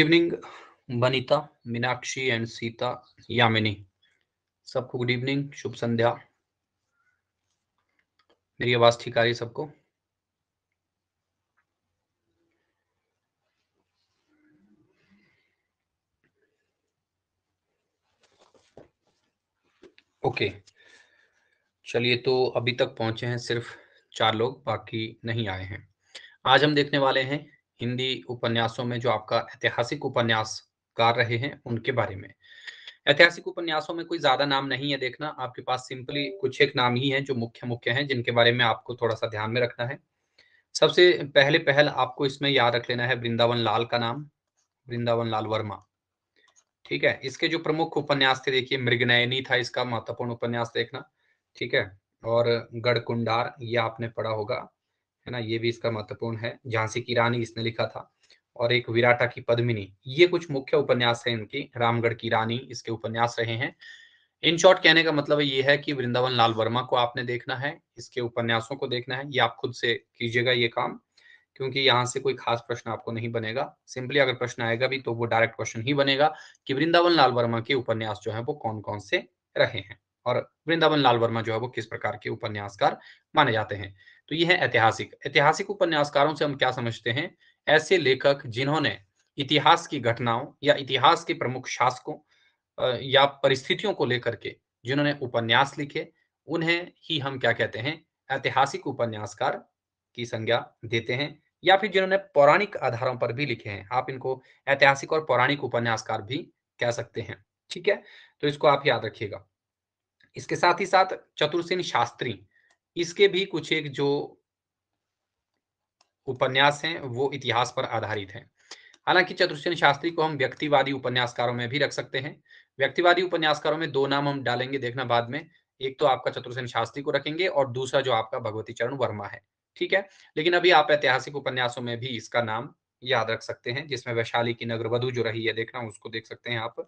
Evening Banita Meenakshi and Sita Yamini सबको good evening शुभ संध्या मेरी आवाज ठीक आ रही है सबको ओके चलिए तो अभी तक पहुंचे हैं सिर्फ चार लोग बाकी नहीं आए हैं आज हम देखने वाले हैं हिंदी उपन्यासों में जो आपका ऐतिहासिक उपन्यासकार रहे हैं उनके बारे में ऐतिहासिक उपन्यासों में कोई ज्यादा नाम नहीं है देखना आपके पास सिंपली कुछ एक नाम ही है जो मुख्य मुख्य हैं जिनके बारे में आपको थोड़ा सा ध्यान में रखना है सबसे पहले पहल आपको इसमें याद रख लेना है वृंदावन लाल का नाम वृंदावन लाल वर्मा ठीक है इसके जो प्रमुख उपन्यास थे देखिए मृगनयनी था इसका महत्वपूर्ण उपन्यास देखना ठीक है और गढ़कुंडार ये आपने पढ़ा होगा है ना ये भी इसका महत्वपूर्ण है झांसी की रानी इसने लिखा था और एक विराटा की पद्मिनी ये कुछ मुख्य उपन्यास है इनकी रामगढ़ की रानी इसके उपन्यास रहे हैं इन शॉर्ट कहने का मतलब ये है कि वृंदावन लाल वर्मा को आपने देखना है इसके उपन्यासों को देखना है ये आप खुद से कीजिएगा ये काम क्योंकि यहाँ से कोई खास प्रश्न आपको नहीं बनेगा सिंपली अगर प्रश्न आएगा भी तो वो डायरेक्ट क्वेश्चन ही बनेगा कि वृंदावन लाल वर्मा के उपन्यास जो है वो कौन कौन से रहे हैं और वृंदावन लाल वर्मा जो है वो किस प्रकार के उपन्यासकार माने जाते हैं तो ये है ऐतिहासिक ऐतिहासिक उपन्यासकारों से हम क्या समझते हैं ऐसे लेखक जिन्होंने इतिहास की घटनाओं या इतिहास के प्रमुख शासकों या परिस्थितियों को लेकर के जिन्होंने उपन्यास लिखे उन्हें ही हम क्या कहते हैं ऐतिहासिक उपन्यासकार की संज्ञा देते हैं या फिर जिन्होंने पौराणिक आधारों पर भी लिखे हैं आप इनको ऐतिहासिक और पौराणिक उपन्यासकार भी कह सकते हैं ठीक है तो इसको आप याद रखिएगा इसके साथ ही साथ चतुर्सेन शास्त्री इसके भी कुछ एक जो उपन्यास हैं वो इतिहास पर आधारित हैं हालांकि चतुर्सेन शास्त्री को हम व्यक्तिवादी उपन्यासकारों में भी रख सकते हैं व्यक्तिवादी उपन्यासकारों में दो नाम हम डालेंगे देखना बाद में एक तो आपका चतुर्सेन शास्त्री को रखेंगे और दूसरा जो आपका भगवती चरण वर्मा है ठीक है लेकिन अभी आप ऐतिहासिक उपन्यासों में भी इसका नाम याद रख सकते हैं जिसमें वैशाली की नगर वधु जो रही है देखना उसको देख सकते हैं आप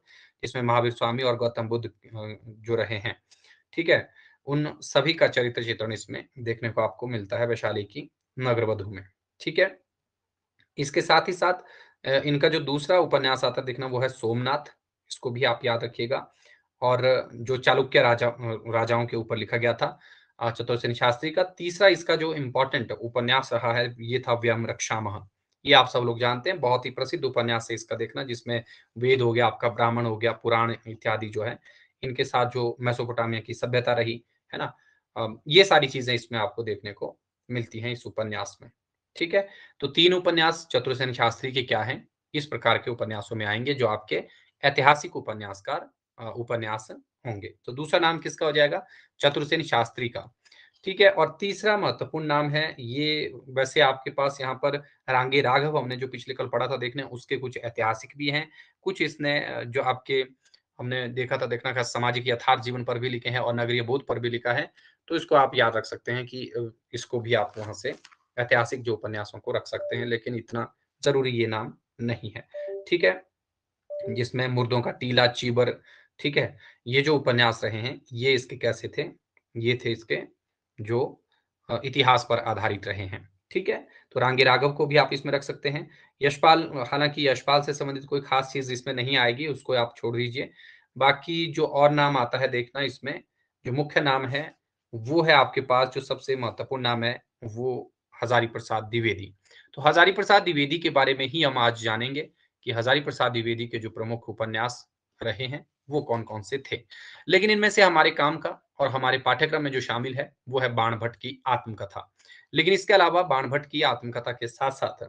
जिसमें महावीर स्वामी और गौतम बुद्ध जो रहे हैं ठीक है उन सभी का चरित्र चित्रण इसमें देखने को आपको मिलता है वैशाली की नगरवधु में ठीक है इसके साथ ही साथ इनका जो दूसरा उपन्यास आता देखना वो है सोमनाथ इसको भी आप याद रखिएगा और जो चालुक्य राजा राजाओं के ऊपर लिखा गया था चतुर्सेन शास्त्री का तीसरा इसका जो इम्पोर्टेंट उपन्यास रहा है ये था व्यम रक्षा मह ये आप सब लोग जानते हैं बहुत ही प्रसिद्ध उपन्यास है इसका देखना जिसमें वेद हो गया आपका ब्राह्मण हो गया पुराण इत्यादि जो है इनके साथ जो मेसोपोटामिया की सभ्यता रही है ना ये सारी चीजें इसमें आपको देखने को मिलती हैं इस उपन्यास में ठीक है तो तीन उपन्यास चतुर्सेन शास्त्री के क्या हैं इस प्रकार के उपन्यासों में आएंगे जो आपके ऐतिहासिक उपन्यासकार उपन्यास होंगे तो दूसरा नाम किसका हो जाएगा चतुर्सेन शास्त्री का ठीक है और तीसरा महत्वपूर्ण नाम है ये वैसे आपके पास यहाँ पर रांगे राघव हमने जो पिछले कल पढ़ा था देखने उसके कुछ ऐतिहासिक भी हैं कुछ इसने जो आपके हमने देखा था देखना खास सामाजिक यथार्थ जीवन पर भी लिखे हैं और नगरीय बोध पर भी लिखा है तो इसको आप याद रख सकते हैं कि इसको भी आप वहां से ऐतिहासिक जो उपन्यासों को रख सकते हैं लेकिन इतना जरूरी ये नाम नहीं है ठीक है जिसमें मुर्दों का टीला चीबर ठीक है ये जो उपन्यास रहे हैं ये इसके कैसे थे ये थे इसके जो इतिहास पर आधारित रहे हैं ठीक है तो रांगी राघव को भी आप इसमें रख सकते हैं यशपाल हालांकि यशपाल से संबंधित कोई खास चीज इसमें नहीं आएगी उसको आप छोड़ दीजिए बाकी जो और नाम आता है देखना इसमें जो मुख्य नाम है वो है आपके पास जो सबसे महत्वपूर्ण नाम है वो हजारी प्रसाद द्विवेदी तो हजारी प्रसाद द्विवेदी के बारे में ही हम आज जानेंगे कि हजारी प्रसाद द्विवेदी के जो प्रमुख उपन्यास रहे हैं वो कौन कौन से थे लेकिन इनमें से हमारे काम का और हमारे पाठ्यक्रम में जो शामिल है वो है बाण भट्ट की आत्मकथा लेकिन इसके अलावा बाणभट्ट की आत्मकथा के साथ साथ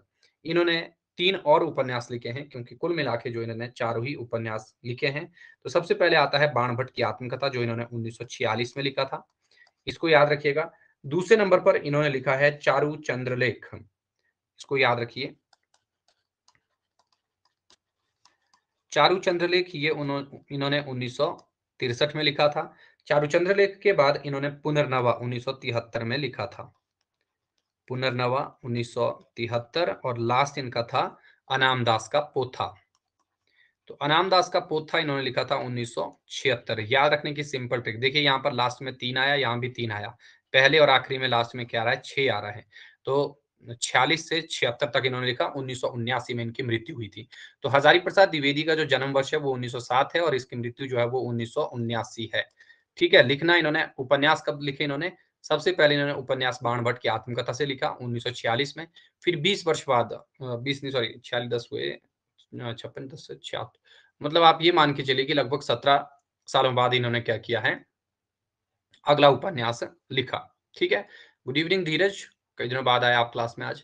इन्होंने तीन और उपन्यास लिखे हैं क्योंकि कुल मिला के जो इन्होंने चारों ही उपन्यास लिखे हैं तो सबसे पहले आता है बाणभट्ट की आत्मकथा जो इन्होंने उन्नीस में लिखा था इसको याद रखिएगा दूसरे नंबर पर इन्होंने लिखा है चारू चंद्रलेख इसको याद रखिए चारू चंद्रलेख ये इन्होंने उन्नीस में लिखा था चारू चंद्रलेख के बाद इन्होंने पुनर्नवा उन्नीस में लिखा था पुनर्नवा 1973 और लास्ट इनका था अनामदास का पोथा तो अनामदास का पोथा इन्होंने लिखा था 1976 याद रखने की सिंपल ट्रिक देखिए यहाँ पर लास्ट में तीन आया यहाँ भी तीन आया पहले और आखिरी में लास्ट में क्या आ रहा है छह आ रहा है तो छियालीस से छिहत्तर तक इन्होंने लिखा उन्नीस में इनकी मृत्यु हुई थी तो हजारी प्रसाद द्विवेदी का जो जन्म वर्ष है वो 1907 है और इसकी मृत्यु जो है वो उन्नीस है ठीक है लिखना इन्होंने उपन्यास कब लिखे इन्होंने सबसे पहले इन्होंने उपन्यास बाण भट्ट की आत्मकथा से लिखा 1946 में फिर 20 वर्ष बाद 20 नहीं सॉरी छियालीस दस हुए छप्पन दस छियातर मतलब आप ये मान के चलिए कि लगभग सत्रह सालों बाद इन्होंने क्या किया है अगला उपन्यास लिखा ठीक है गुड इवनिंग धीरज कई दिनों बाद आया आप क्लास में आज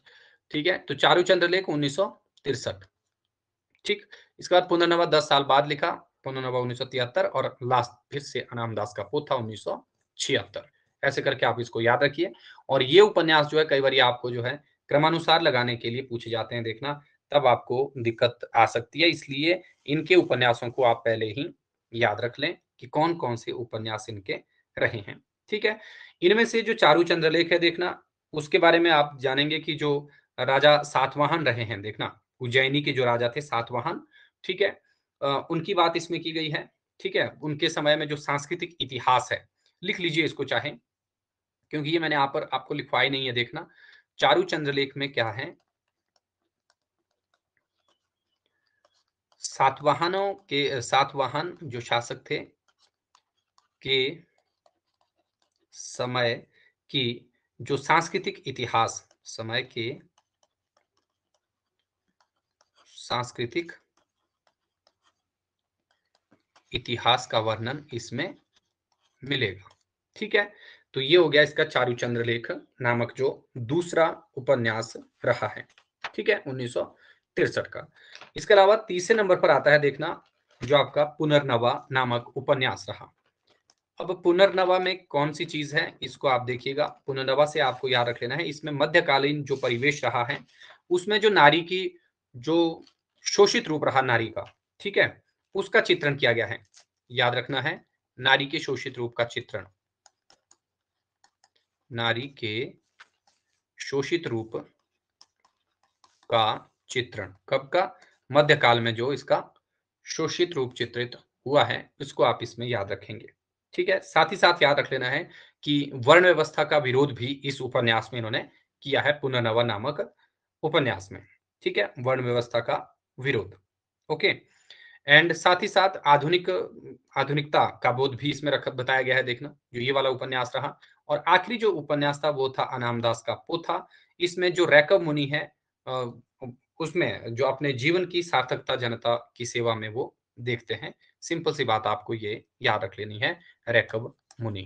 ठीक है तो चारू चंद्र लेख उन्नीस ठीक इसके बाद पुनर्नवा दस साल बाद लिखा पुनर्नवा उन्नीस और लास्ट फिर से अनाम दास का पोथा उन्नीस छिहत्तर ऐसे करके आप इसको याद रखिए और ये उपन्यास जो है कई बार आपको जो है क्रमानुसार लगाने के लिए पूछे जाते हैं देखना तब आपको दिक्कत आ सकती है इसलिए इनके उपन्यासों को आप पहले ही याद रख लें कि कौन कौन से उपन्यास इनके रहे हैं ठीक है इनमें से जो चारू चंद्रलेख है देखना उसके बारे में आप जानेंगे कि जो राजा सातवाहन रहे हैं देखना उज्जैनी के जो राजा थे सातवाहन ठीक है उनकी बात इसमें की गई है ठीक है उनके समय में जो सांस्कृतिक इतिहास है लिख लीजिए इसको चाहे क्योंकि ये मैंने आप पर आपको लिखवाई नहीं है देखना चारू चंद्रलेख में क्या है सातवाहनों के सातवाहन जो शासक थे के समय की जो सांस्कृतिक इतिहास समय के सांस्कृतिक इतिहास का वर्णन इसमें मिलेगा ठीक है तो ये हो गया इसका चारू चंद्रलेख नामक जो दूसरा उपन्यास रहा है ठीक है उन्नीस का इसके अलावा तीसरे नंबर पर आता है देखना जो आपका पुनर्नवा नामक उपन्यास रहा अब पुनर्नवा में कौन सी चीज है इसको आप देखिएगा पुनर्नवा से आपको याद रख लेना है इसमें मध्यकालीन जो परिवेश रहा है उसमें जो नारी की जो शोषित रूप रहा नारी का ठीक है उसका चित्रण किया गया है याद रखना है नारी के शोषित रूप का चित्रण नारी के शोषित रूप का चित्रण कब का मध्यकाल में जो इसका शोषित रूप चित्रित हुआ है उसको आप इसमें याद रखेंगे ठीक है साथ ही साथ याद रख लेना है कि वर्ण व्यवस्था का विरोध भी इस उपन्यास में इन्होंने किया है पुनर्नवा नामक उपन्यास में ठीक है वर्ण व्यवस्था का विरोध ओके एंड साथ ही साथ आधुनिक आधुनिकता का बोध भी इसमें रख बताया गया है देखना जो ये वाला उपन्यास रहा और आखिरी जो उपन्यास था वो था अनामदास का पोथा इसमें जो रैकव मुनि है उसमें जो अपने जीवन की सार्थकता जनता की सेवा में वो देखते हैं सिंपल सी बात आपको ये याद रख लेनी है रैकव मुनि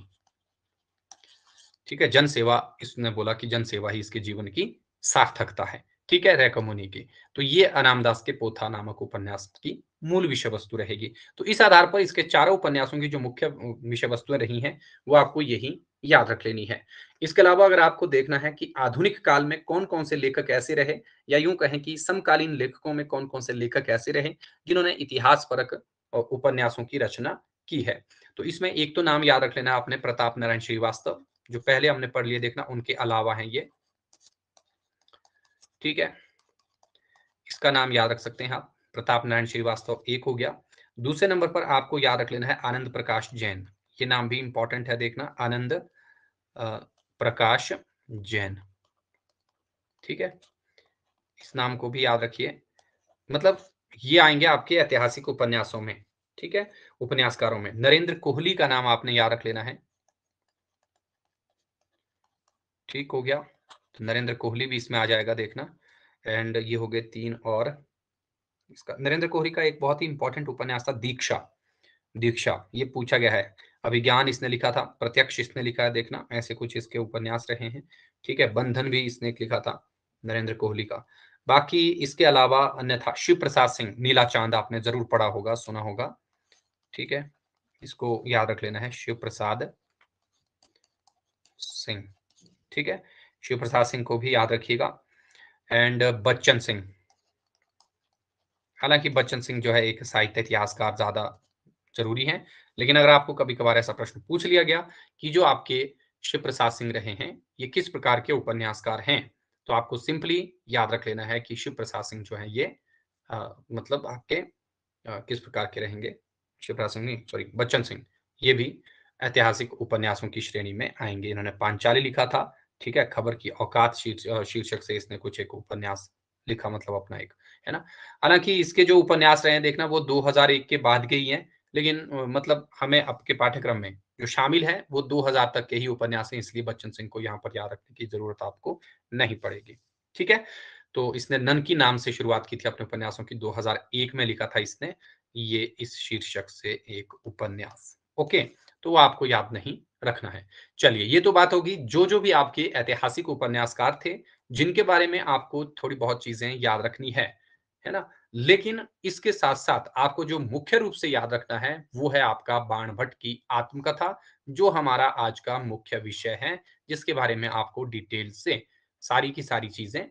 ठीक है जनसेवा इसने बोला कि जनसेवा ही इसके जीवन की सार्थकता है ठीक है रैकव मुनि की तो ये अनामदास के पोथा नामक उपन्यास की मूल विषय वस्तु रहेगी तो इस आधार पर इसके चारों उपन्यासों की जो मुख्य विषय वस्तुएं रही हैं वो आपको यही याद रख लेनी है इसके अलावा अगर आपको देखना है कि आधुनिक काल में कौन कौन से लेखक ऐसे रहे या यूं कहें कि समकालीन लेखकों में कौन कौन से लेखक ऐसे रहे जिन्होंने इतिहास परक उपन्यासों की रचना की है तो इसमें एक तो नाम याद रख लेना आपने प्रताप नारायण श्रीवास्तव जो पहले हमने पढ़ लिए देखना उनके अलावा है ये ठीक है इसका नाम याद रख सकते हैं आप प्रताप नारायण श्रीवास्तव एक हो गया दूसरे नंबर पर आपको याद रख लेना है आनंद प्रकाश जैन ये नाम भी इंपॉर्टेंट है देखना आनंद प्रकाश जैन ठीक है इस नाम को भी याद रखिए मतलब ये आएंगे आपके ऐतिहासिक उपन्यासों में ठीक है उपन्यासकारों में नरेंद्र कोहली का नाम आपने याद रख लेना है ठीक हो गया तो नरेंद्र कोहली भी इसमें आ जाएगा देखना एंड ये हो गए तीन और इसका नरेंद्र कोहरी का एक बहुत ही इंपॉर्टेंट उपन्यास था दीक्षा दीक्षा ये पूछा गया है अभिज्ञान इसने लिखा था प्रत्यक्ष इसने लिखा है देखना ऐसे कुछ इसके उपन्यास रहे हैं ठीक है बंधन भी इसने लिखा था नरेंद्र कोहली का बाकी इसके अलावा अन्यथा शिव प्रसाद सिंह नीला चांद आपने जरूर पढ़ा होगा सुना होगा ठीक है इसको याद रख लेना है शिव प्रसाद सिंह ठीक है शिव प्रसाद सिंह को भी याद रखिएगा एंड बच्चन सिंह हालांकि बच्चन सिंह जो है एक साहित्य इतिहासकार ज्यादा जरूरी हैं लेकिन अगर आपको कभी कभार ऐसा प्रश्न पूछ लिया गया कि जो आपके शिव प्रसाद सिंह रहे हैं ये किस प्रकार के उपन्यासकार हैं तो आपको सिंपली याद रख लेना है कि शिव प्रसाद सिंह जो है ये आ, मतलब आपके आ, किस प्रकार के रहेंगे शिव प्रसाद सिंह नहीं सॉरी बच्चन सिंह ये भी ऐतिहासिक उपन्यासों की श्रेणी में आएंगे इन्होंने पांचाली लिखा था ठीक है खबर की औकात शीर्षक से इसने कुछ एक उपन्यास लिखा मतलब अपना एक है ना हालांकि इसके जो उपन्यास रहे हैं देखना वो 2001 के बाद के ही हैं लेकिन मतलब हमें आपके पाठ्यक्रम में जो शामिल है वो 2000 तक के ही उपन्यास हैं इसलिए बच्चन सिंह को यहाँ पर याद रखने की जरूरत आपको नहीं पड़ेगी ठीक है तो इसने नन की नाम से शुरुआत की थी अपने उपन्यासों की 2001 में लिखा था इसने ये इस शीर्षक से एक उपन्यास ओके तो वो आपको याद नहीं रखना है चलिए ये तो बात होगी जो जो भी आपके ऐतिहासिक उपन्यासकार थे जिनके बारे में आपको थोड़ी बहुत चीजें याद रखनी है है ना लेकिन इसके साथ साथ आपको जो मुख्य रूप से याद रखना है वो है आपका बाण भट्ट की आत्मकथा जो हमारा आज का मुख्य विषय है जिसके बारे में आपको डिटेल से सारी की सारी चीजें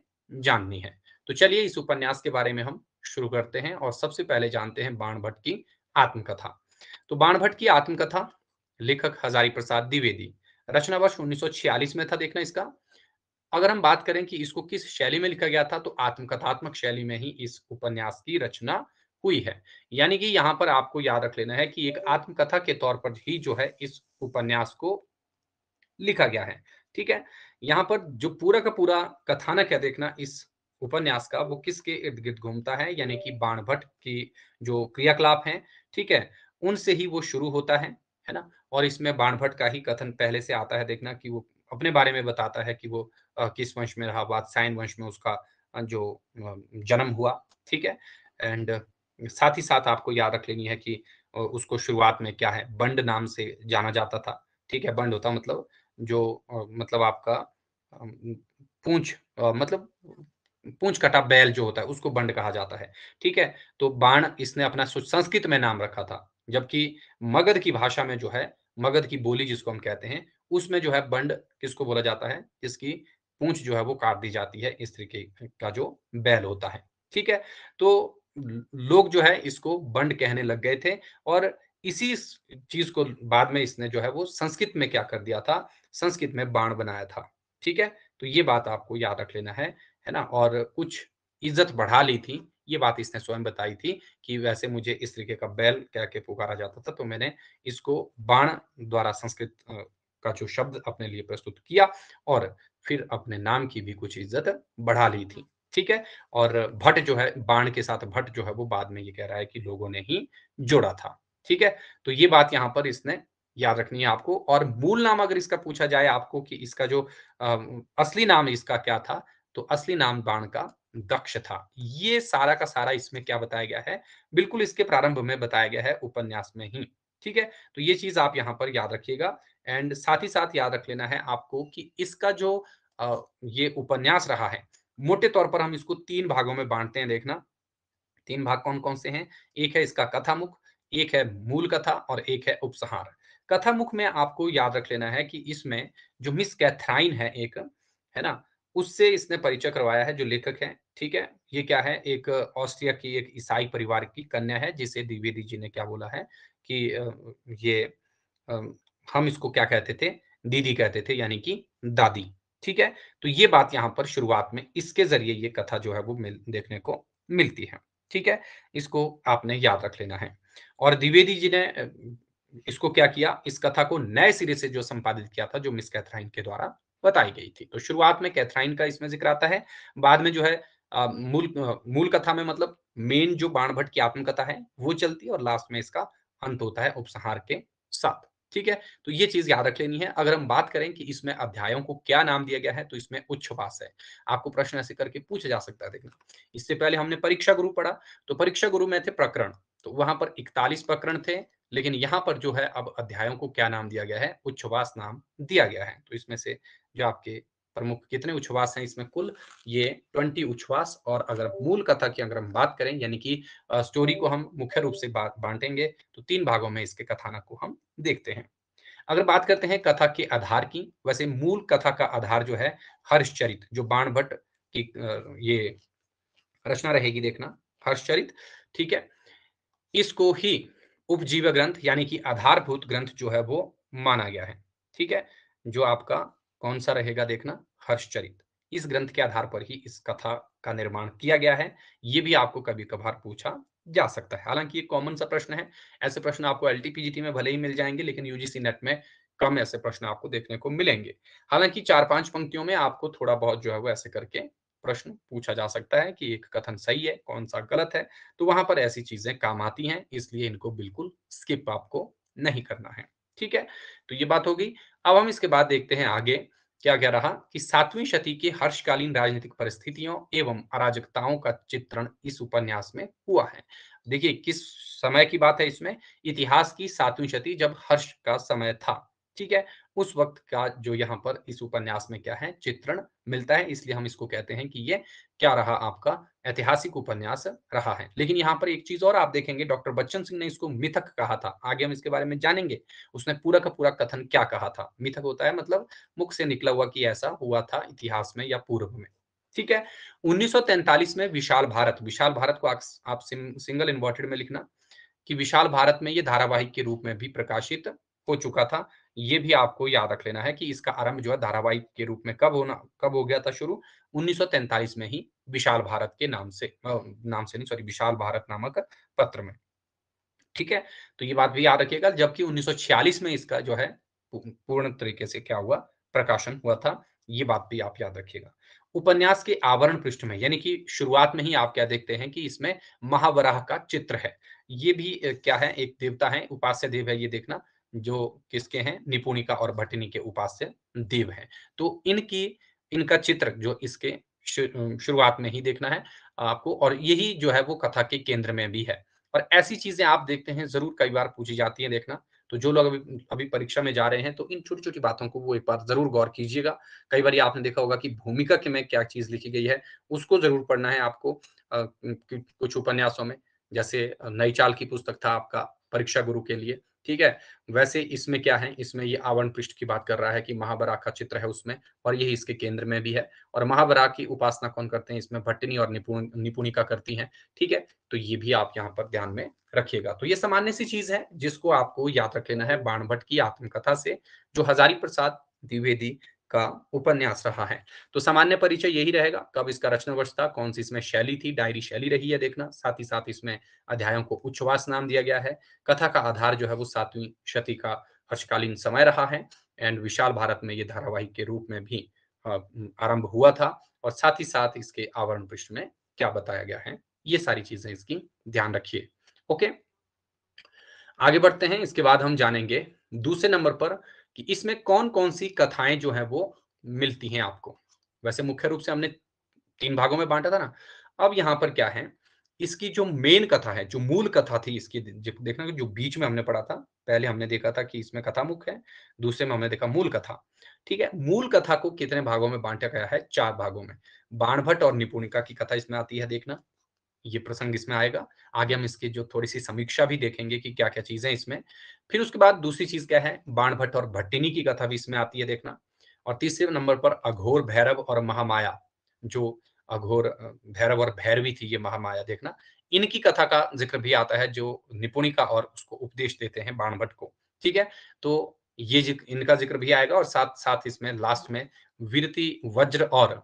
जाननी है तो चलिए इस उपन्यास के बारे में हम शुरू करते हैं और सबसे पहले जानते हैं बाण भट्ट की आत्मकथा तो बाण भट्ट की आत्मकथा लेखक हजारी प्रसाद द्विवेदी रचना वर्ष 1946 में था देखना इसका अगर हम बात करें कि इसको किस शैली में लिखा गया था तो आत्मकथात्मक शैली में ही इस उपन्यास की रचना हुई है यानी कि यहाँ पर आपको याद रख लेना है कि एक आत्मकथा के तौर पर ही जो है इस उपन्यास को लिखा गया है ठीक है यहाँ पर जो पूरा का पूरा कथानक है देखना इस उपन्यास का वो किसके इर्द गिर्द घूमता है यानी कि बाण भट्ट की जो क्रियाकलाप है ठीक है उनसे ही वो शुरू होता है है ना और इसमें बाणभट्ट का ही कथन पहले से आता है देखना कि वो अपने बारे में बताता है कि वो किस वंश में रहा साइन वंश में उसका जो जन्म हुआ ठीक है एंड साथ ही साथ आपको याद रख लेनी है कि उसको शुरुआत में क्या है बंड नाम से जाना जाता था ठीक है बंड होता मतलब जो मतलब आपका पूंछ मतलब पूंछ कटा बैल जो होता है उसको बंड कहा जाता है ठीक है तो बाण इसने अपना संस्कृत में नाम रखा था जबकि मगध की भाषा में जो है मगध की बोली जिसको हम कहते हैं उसमें जो है बंड किसको बोला जाता है जिसकी पूंछ जो है वो काट दी जाती है इस तरीके का जो बैल होता है ठीक है तो लोग जो है इसको बंड कहने लग गए थे और इसी चीज को बाद में इसने जो है वो संस्कृत में क्या कर दिया था संस्कृत में बाण बनाया था ठीक है तो ये बात आपको याद रख लेना है है ना और कुछ इज्जत बढ़ा ली थी ये बात इसने स्वयं बताई थी कि वैसे मुझे इस तरीके का बैल कह के पुकारा जाता था तो मैंने इसको बाण द्वारा संस्कृत का जो शब्द अपने लिए प्रस्तुत किया और फिर अपने नाम की भी कुछ इज्जत बढ़ा ली थी ठीक है और भट्ट जो है बाण के साथ भट्ट जो है वो बाद में ये कह रहा है कि लोगों ने ही जोड़ा था ठीक है तो ये बात यहाँ पर इसने याद रखनी है आपको और मूल नाम अगर इसका पूछा जाए आपको कि इसका जो आ, असली नाम इसका क्या था तो असली नाम बाण का दक्ष था ये सारा का सारा इसमें क्या बताया गया है बिल्कुल इसके प्रारंभ में बताया गया है उपन्यास में ही ठीक है तो ये चीज आप यहाँ पर याद रखिएगा एंड साथ ही साथ याद रख लेना है आपको कि इसका जो ये उपन्यास रहा है मोटे तौर पर हम इसको तीन भागों में बांटते हैं देखना तीन भाग कौन कौन से हैं एक है इसका कथामुख एक है मूल कथा और एक है उपसहार कथामुख में आपको याद रख लेना है कि इसमें जो मिस कैथराइन है एक है ना उससे इसने परिचय करवाया है जो लेखक है ठीक है ये क्या है एक ऑस्ट्रिया की एक ईसाई परिवार की कन्या है जिसे द्विवेदी जी ने क्या बोला है कि ये हम इसको क्या कहते थे दीदी कहते थे यानी कि दादी ठीक है तो ये बात यहाँ पर शुरुआत में इसके जरिए ये कथा जो है वो मिल देखने को मिलती है ठीक है इसको आपने याद रख लेना है और द्विवेदी जी ने इसको क्या किया इस कथा को नए सिरे से जो संपादित किया था जो मिस कैथराइन के द्वारा बताई गई थी तो शुरुआत में कैथराइन का इसमें जिक्र आता है बाद में जो है मूल मूल कथा में मतलब मेन जो बाणभट्ट की आत्मकथा है वो चलती है और लास्ट में इसका अंत होता है उपसंहार के साथ ठीक है तो ये चीज याद रख लेनी है अगर हम बात करें कि इसमें अध्यायों को क्या नाम दिया गया है तो इसमें उच्छ्वास है आपको प्रश्न ऐसे करके पूछा जा सकता है देखना इससे पहले हमने परीक्षा गुरु पढ़ा तो परीक्षा गुरु में थे प्रकरण तो वहां पर इकतालीस प्रकरण थे लेकिन यहाँ पर जो है अब अध्यायों को क्या नाम दिया गया है उच्छवास नाम दिया गया है तो इसमें से जो आपके प्रमुख कितने उच्छ्वास हैं इसमें कुल ये ट्वेंटी उच्छ्वास और अगर मूल कथा की अगर हम बात करें यानी कि स्टोरी को हम मुख्य रूप से बांटेंगे तो तीन भागों में इसके कथानक को हम देखते हैं अगर बात करते हैं कथा के आधार की वैसे मूल कथा का आधार जो है हर्षचरित जो बाण भट्ट की ये रचना रहेगी देखना हर्षचरित ठीक है इसको ही उपजीव ग्रंथ यानी कि आधारभूत ग्रंथ जो है वो माना गया है ठीक है जो आपका कौन सा रहेगा देखना हर्षचरित इस ग्रंथ के आधार पर ही इस कथा का निर्माण किया गया है ये भी आपको कभी कभार पूछा जा सकता है हालांकि ये कॉमन सा प्रश्न है ऐसे प्रश्न आपको एल में भले ही मिल जाएंगे लेकिन यूजीसी नेट में कम ऐसे प्रश्न आपको देखने को मिलेंगे हालांकि चार पांच पंक्तियों में आपको थोड़ा बहुत जो है वो ऐसे करके प्रश्न पूछा जा सकता है कि एक कथन सही है कौन सा गलत है तो वहां पर ऐसी चीजें काम आती हैं इसलिए इनको बिल्कुल स्किप आपको नहीं करना है ठीक है तो ये बात होगी अब हम इसके बाद देखते हैं आगे क्या क्या रहा कि सातवीं शती के हर्षकालीन राजनीतिक परिस्थितियों एवं अराजकताओं का चित्रण इस उपन्यास में हुआ है देखिए किस समय की बात है इसमें इतिहास की सातवीं शती जब हर्ष का समय था ठीक है उस वक्त का जो यहाँ पर इस उपन्यास में क्या है चित्रण मिलता है इसलिए हम इसको कहते हैं कि ये क्या रहा आपका ऐतिहासिक उपन्यास रहा है लेकिन यहाँ पर एक चीज और आप देखेंगे डॉक्टर बच्चन सिंह ने इसको मिथक कहा था आगे हम इसके बारे में जानेंगे उसने पूरा का पूरा कथन क्या कहा था मिथक होता है मतलब मुख से निकला हुआ कि ऐसा हुआ था इतिहास में या पूर्व में ठीक है उन्नीस में विशाल भारत विशाल भारत को आप सिंगल इन्वर्टेड में लिखना कि विशाल भारत में ये धारावाहिक के रूप में भी प्रकाशित हो चुका था ये भी आपको याद रख लेना है कि इसका आरंभ जो है धारावाहिक के रूप में कब होना कब हो गया था शुरू 1943 में ही विशाल भारत के नाम से नाम से नहीं सॉरी विशाल भारत नामक पत्र में ठीक है तो ये बात भी याद रखिएगा जबकि 1946 में इसका जो है पूर्ण तरीके से क्या हुआ प्रकाशन हुआ था ये बात भी आप याद रखिएगा उपन्यास के आवरण पृष्ठ में यानी कि शुरुआत में ही आप क्या देखते हैं कि इसमें महावराह का चित्र है ये भी क्या है एक देवता है उपास्य देव है ये देखना जो किसके हैं निपुणिका और भटनी के उपास्य देव हैं तो इनकी इनका चित्र जो इसके शुरुआत में ही देखना है आपको और यही जो है वो कथा के केंद्र में भी है और ऐसी चीजें आप देखते हैं जरूर कई बार पूछी जाती है देखना तो जो लोग अभी अभी परीक्षा में जा रहे हैं तो इन छोटी छोटी बातों को वो एक बार जरूर गौर कीजिएगा कई बार आपने देखा होगा कि भूमिका के में क्या चीज लिखी गई है उसको जरूर पढ़ना है आपको कुछ उपन्यासों में जैसे नई चाल की पुस्तक था आपका परीक्षा गुरु के लिए ठीक है वैसे इसमें क्या है इसमें ये आवरण पृष्ठ की बात कर रहा है कि महाबरा का चित्र है उसमें और यही इसके केंद्र में भी है और महाबराह की उपासना कौन करते हैं इसमें भट्टनी और निपुण निपुणिका करती हैं ठीक है तो ये भी आप यहाँ पर ध्यान में रखिएगा तो ये सामान्य सी चीज है जिसको आपको याद रख लेना है बाणभट्ट की आत्मकथा से जो हजारी प्रसाद द्विवेदी का उपन्यास रहा है तो सामान्य परिचय यही रहेगा कब इसका रचना वर्ष था कौन सी इसमें शैली थी डायरी शैली रही है देखना साथ ही साथ इसमें अध्यायों को उच्छवास नाम दिया गया है कथा का आधार जो है वो सातवीं शती का हर्षकालीन समय रहा है एंड विशाल भारत में ये धारावाहिक के रूप में भी आरंभ हुआ था और साथ ही साथ इसके आवरण पृष्ठ में क्या बताया गया है ये सारी चीजें इसकी ध्यान रखिए ओके आगे बढ़ते हैं इसके बाद हम जानेंगे दूसरे नंबर पर कि इसमें कौन कौन सी कथाएं जो है वो मिलती हैं आपको वैसे मुख्य रूप से हमने तीन भागों में बांटा था ना अब यहाँ पर क्या है इसकी जो मेन कथा है जो मूल कथा थी इसकी देखना जो बीच में हमने पढ़ा था पहले हमने देखा था कि इसमें कथा मुख्य है दूसरे में हमने देखा मूल कथा ठीक है मूल कथा को कितने भागों में बांटा गया है चार भागों में बाणभट्ट और निपुणिका की कथा इसमें आती है देखना ये प्रसंग इसमें आएगा आगे हम इसकी जो थोड़ी सी समीक्षा भी देखेंगे कि क्या क्या चीजें इसमें फिर उसके बाद दूसरी चीज क्या है बाण भट्ट और भट्टिनी की कथा भी इसमें आती है देखना और तीसरे नंबर पर अघोर भैरव और महामाया जो अघोर भैरव और भैरवी थी ये महामाया देखना इनकी कथा का जिक्र भी आता है जो निपुणिका और उसको उपदेश देते हैं बाण भट्ट को ठीक है तो ये जिक, इनका जिक्र भी आएगा और साथ साथ इसमें लास्ट में वीरति वज्र और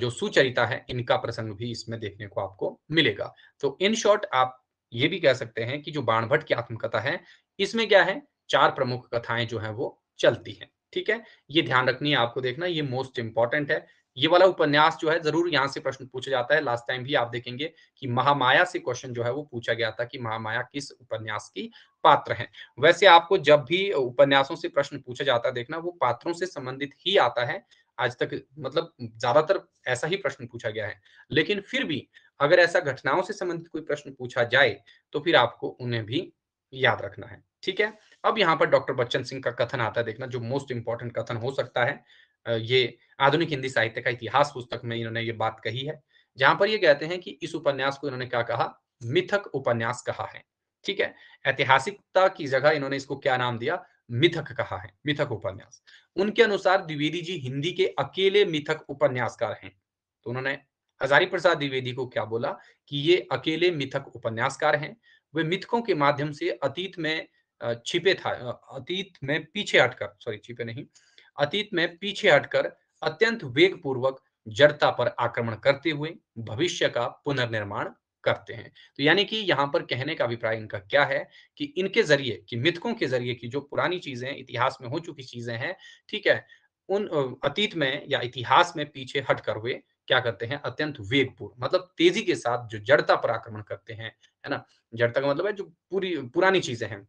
जो सुचरिता है इनका प्रसंग भी इसमें देखने को आपको मिलेगा तो इन शॉर्ट आप ये भी कह सकते हैं कि जो बाणभट्ट की आत्मकथा है इसमें क्या है चार प्रमुख कथाएं जो है वो चलती हैं ठीक है ये ध्यान रखनी है आपको देखना ये मोस्ट इंपॉर्टेंट है ये वाला उपन्यास जो है जरूर यहाँ से प्रश्न पूछा जाता है लास्ट टाइम भी आप देखेंगे कि महामाया से क्वेश्चन जो है वो पूछा गया था कि महामाया किस उपन्यास की पात्र है वैसे आपको जब भी उपन्यासों से प्रश्न पूछा जाता है देखना वो पात्रों से संबंधित ही आता है आज तक मतलब ज्यादातर ऐसा ही प्रश्न पूछा गया है लेकिन फिर भी अगर ऐसा घटनाओं से संबंधित कोई प्रश्न पूछा जाए तो फिर आपको उन्हें भी याद रखना है ठीक है अब यहाँ पर डॉक्टर बच्चन सिंह का कथन आता है देखना जो मोस्ट इंपॉर्टेंट कथन हो सकता है ये आधुनिक हिंदी साहित्य का इतिहास पुस्तक में इन्होंने ये बात कही है जहां पर ये कहते हैं कि इस उपन्यास को इन्होंने क्या कहा मिथक उपन्यास कहा है ठीक है ऐतिहासिकता की जगह इन्होंने इसको क्या नाम दिया मिथक कहा है मिथक उपन्यास उनके अनुसार द्विवेदी जी हिंदी के अकेले मिथक उपन्यासकार हैं तो उन्होंने हजारी प्रसाद द्विवेदी को क्या बोला कि ये अकेले मिथक उपन्यासकार हैं वे मिथकों के माध्यम से अतीत में छिपे था अतीत में पीछे हटकर सॉरी छिपे नहीं अतीत में पीछे हटकर अत्यंत वेग पूर्वक जड़ता पर आक्रमण करते हुए भविष्य का पुनर्निर्माण करते हैं तो यानी कि यहाँ पर कहने का अभिप्राय इनका क्या है कि इनके जरिए कि मिथकों के जरिए की जो पुरानी चीजें इतिहास में हो चुकी चीजें हैं ठीक है उन अतीत में या इतिहास में पीछे हटकर हुए क्या करते हैं अत्यंत वेगपूर्ण मतलब तेजी के साथ जो जड़ता पर आक्रमण करते हैं है ना जड़ता का मतलब है जो पूरी पुरानी चीजें हैं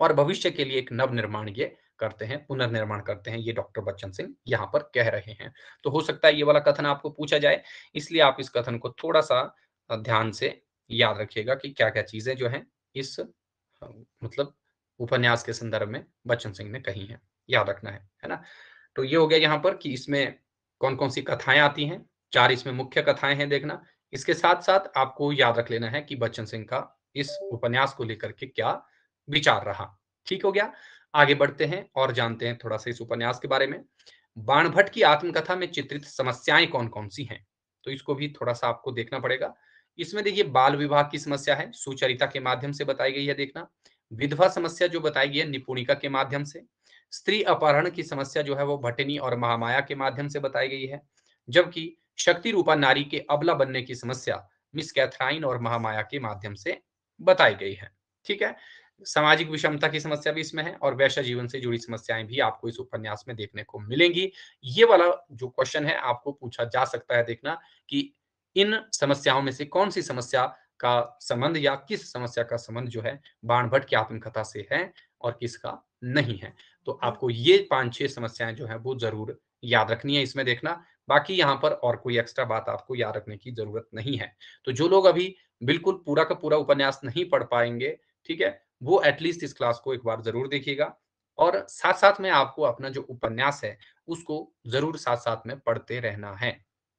और भविष्य के लिए एक नव निर्माण ये करते हैं पुनर्निर्माण करते हैं ये डॉक्टर बच्चन सिंह यहाँ पर कह रहे हैं तो हो सकता है ये वाला कथन आपको पूछा जाए इसलिए आप इस कथन को थोड़ा सा ध्यान से याद रखिएगा कि क्या क्या चीजें जो है इस मतलब उपन्यास के संदर्भ में बच्चन सिंह ने कही है याद रखना है है ना तो ये हो गया यहाँ पर कि इसमें कौन कौन सी कथाएं आती हैं चार इसमें मुख्य कथाएं हैं देखना इसके साथ साथ आपको याद रख लेना है कि बच्चन सिंह का इस उपन्यास को लेकर के क्या विचार रहा ठीक हो गया आगे बढ़ते हैं और जानते हैं थोड़ा सा इस उपन्यास के बारे में बाणभट्ट की आत्मकथा में चित्रित समस्याएं कौन कौन सी हैं तो इसको भी थोड़ा सा आपको देखना पड़ेगा इसमें देखिए बाल विवाह की समस्या है सुचरिता के माध्यम से बताई गई है देखना विधवा समस्या जो बताई गई है निपुणिका के माध्यम से स्त्री अपहरण की समस्या जो है वो भटनी और महामाया के माध्यम से बताई गई है जबकि शक्ति रूपा नारी के अबला बनने की समस्या मिस कैथराइन और महामाया के माध्यम से बताई गई है ठीक है सामाजिक विषमता की समस्या भी इसमें है और वैश्य जीवन से जुड़ी समस्याएं भी आपको इस उपन्यास में देखने को मिलेंगी ये वाला जो क्वेश्चन है आपको पूछा जा सकता है देखना कि इन समस्याओं में से कौन सी समस्या का संबंध या किस समस्या का संबंध जो है बाण भट्ट की आत्मकथा से है और किसका नहीं है तो हाँ। आपको ये पांच छह समस्याएं जो है वो जरूर याद रखनी है इसमें देखना बाकी यहाँ पर और कोई एक्स्ट्रा बात आपको याद रखने की जरूरत नहीं है तो जो लोग अभी बिल्कुल पूरा का पूरा उपन्यास नहीं पढ़ पाएंगे ठीक है वो एटलीस्ट इस क्लास को एक बार जरूर देखिएगा और साथ साथ में आपको अपना जो उपन्यास है उसको जरूर साथ साथ में पढ़ते रहना है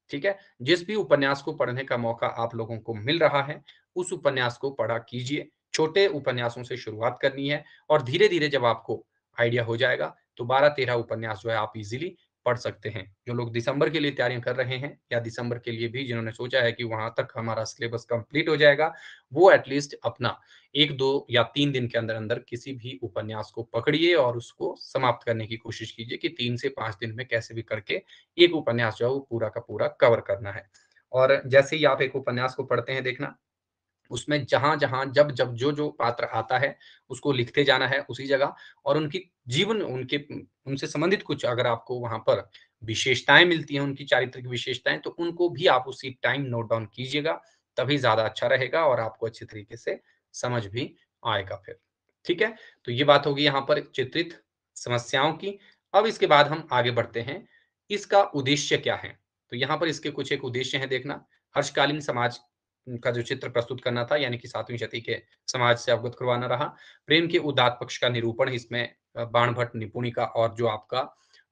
ठीक है जिस भी उपन्यास को पढ़ने का मौका आप लोगों को मिल रहा है उस उपन्यास को पढ़ा कीजिए छोटे उपन्यासों से शुरुआत करनी है और धीरे धीरे जब आपको आइडिया हो जाएगा तो बारह तेरह उपन्यास जो है आप इजिली पढ़ सकते हैं जो लोग दिसंबर के लिए तैयारियां कर रहे हैं या दिसंबर के लिए भी जिन्होंने सोचा है कि वहां तक हमारा सिलेबस कंप्लीट हो जाएगा वो एटलीस्ट अपना एक दो या तीन दिन के अंदर अंदर किसी भी उपन्यास को पकड़िए और उसको समाप्त करने की कोशिश कीजिए कि तीन से पांच दिन में कैसे भी करके एक उपन्यास जो है वो पूरा का पूरा कवर करना है और जैसे ही आप एक उपन्यास को पढ़ते हैं देखना उसमें जहां जहां जब जब जो जो पात्र आता है उसको लिखते जाना है उसी जगह और उनकी जीवन उनके उनसे संबंधित कुछ अगर आपको वहां पर विशेषताएं मिलती हैं उनकी चारित्रिक विशेषताएं तो उनको भी आप उसी टाइम नोट डाउन कीजिएगा तभी ज्यादा अच्छा रहेगा और आपको अच्छे तरीके से समझ भी आएगा फिर ठीक है तो ये बात होगी यहाँ पर चित्रित समस्याओं की अब इसके बाद हम आगे बढ़ते हैं इसका उद्देश्य क्या है तो यहाँ पर इसके कुछ एक उद्देश्य है देखना हर्षकालीन समाज का जो चित्र प्रस्तुत करना था यानी कि सातवीं शती के समाज से अवगत करवाना रहा प्रेम के उदात पक्ष का निरूपण इसमें बाण भट्ट निपुणिका और जो आपका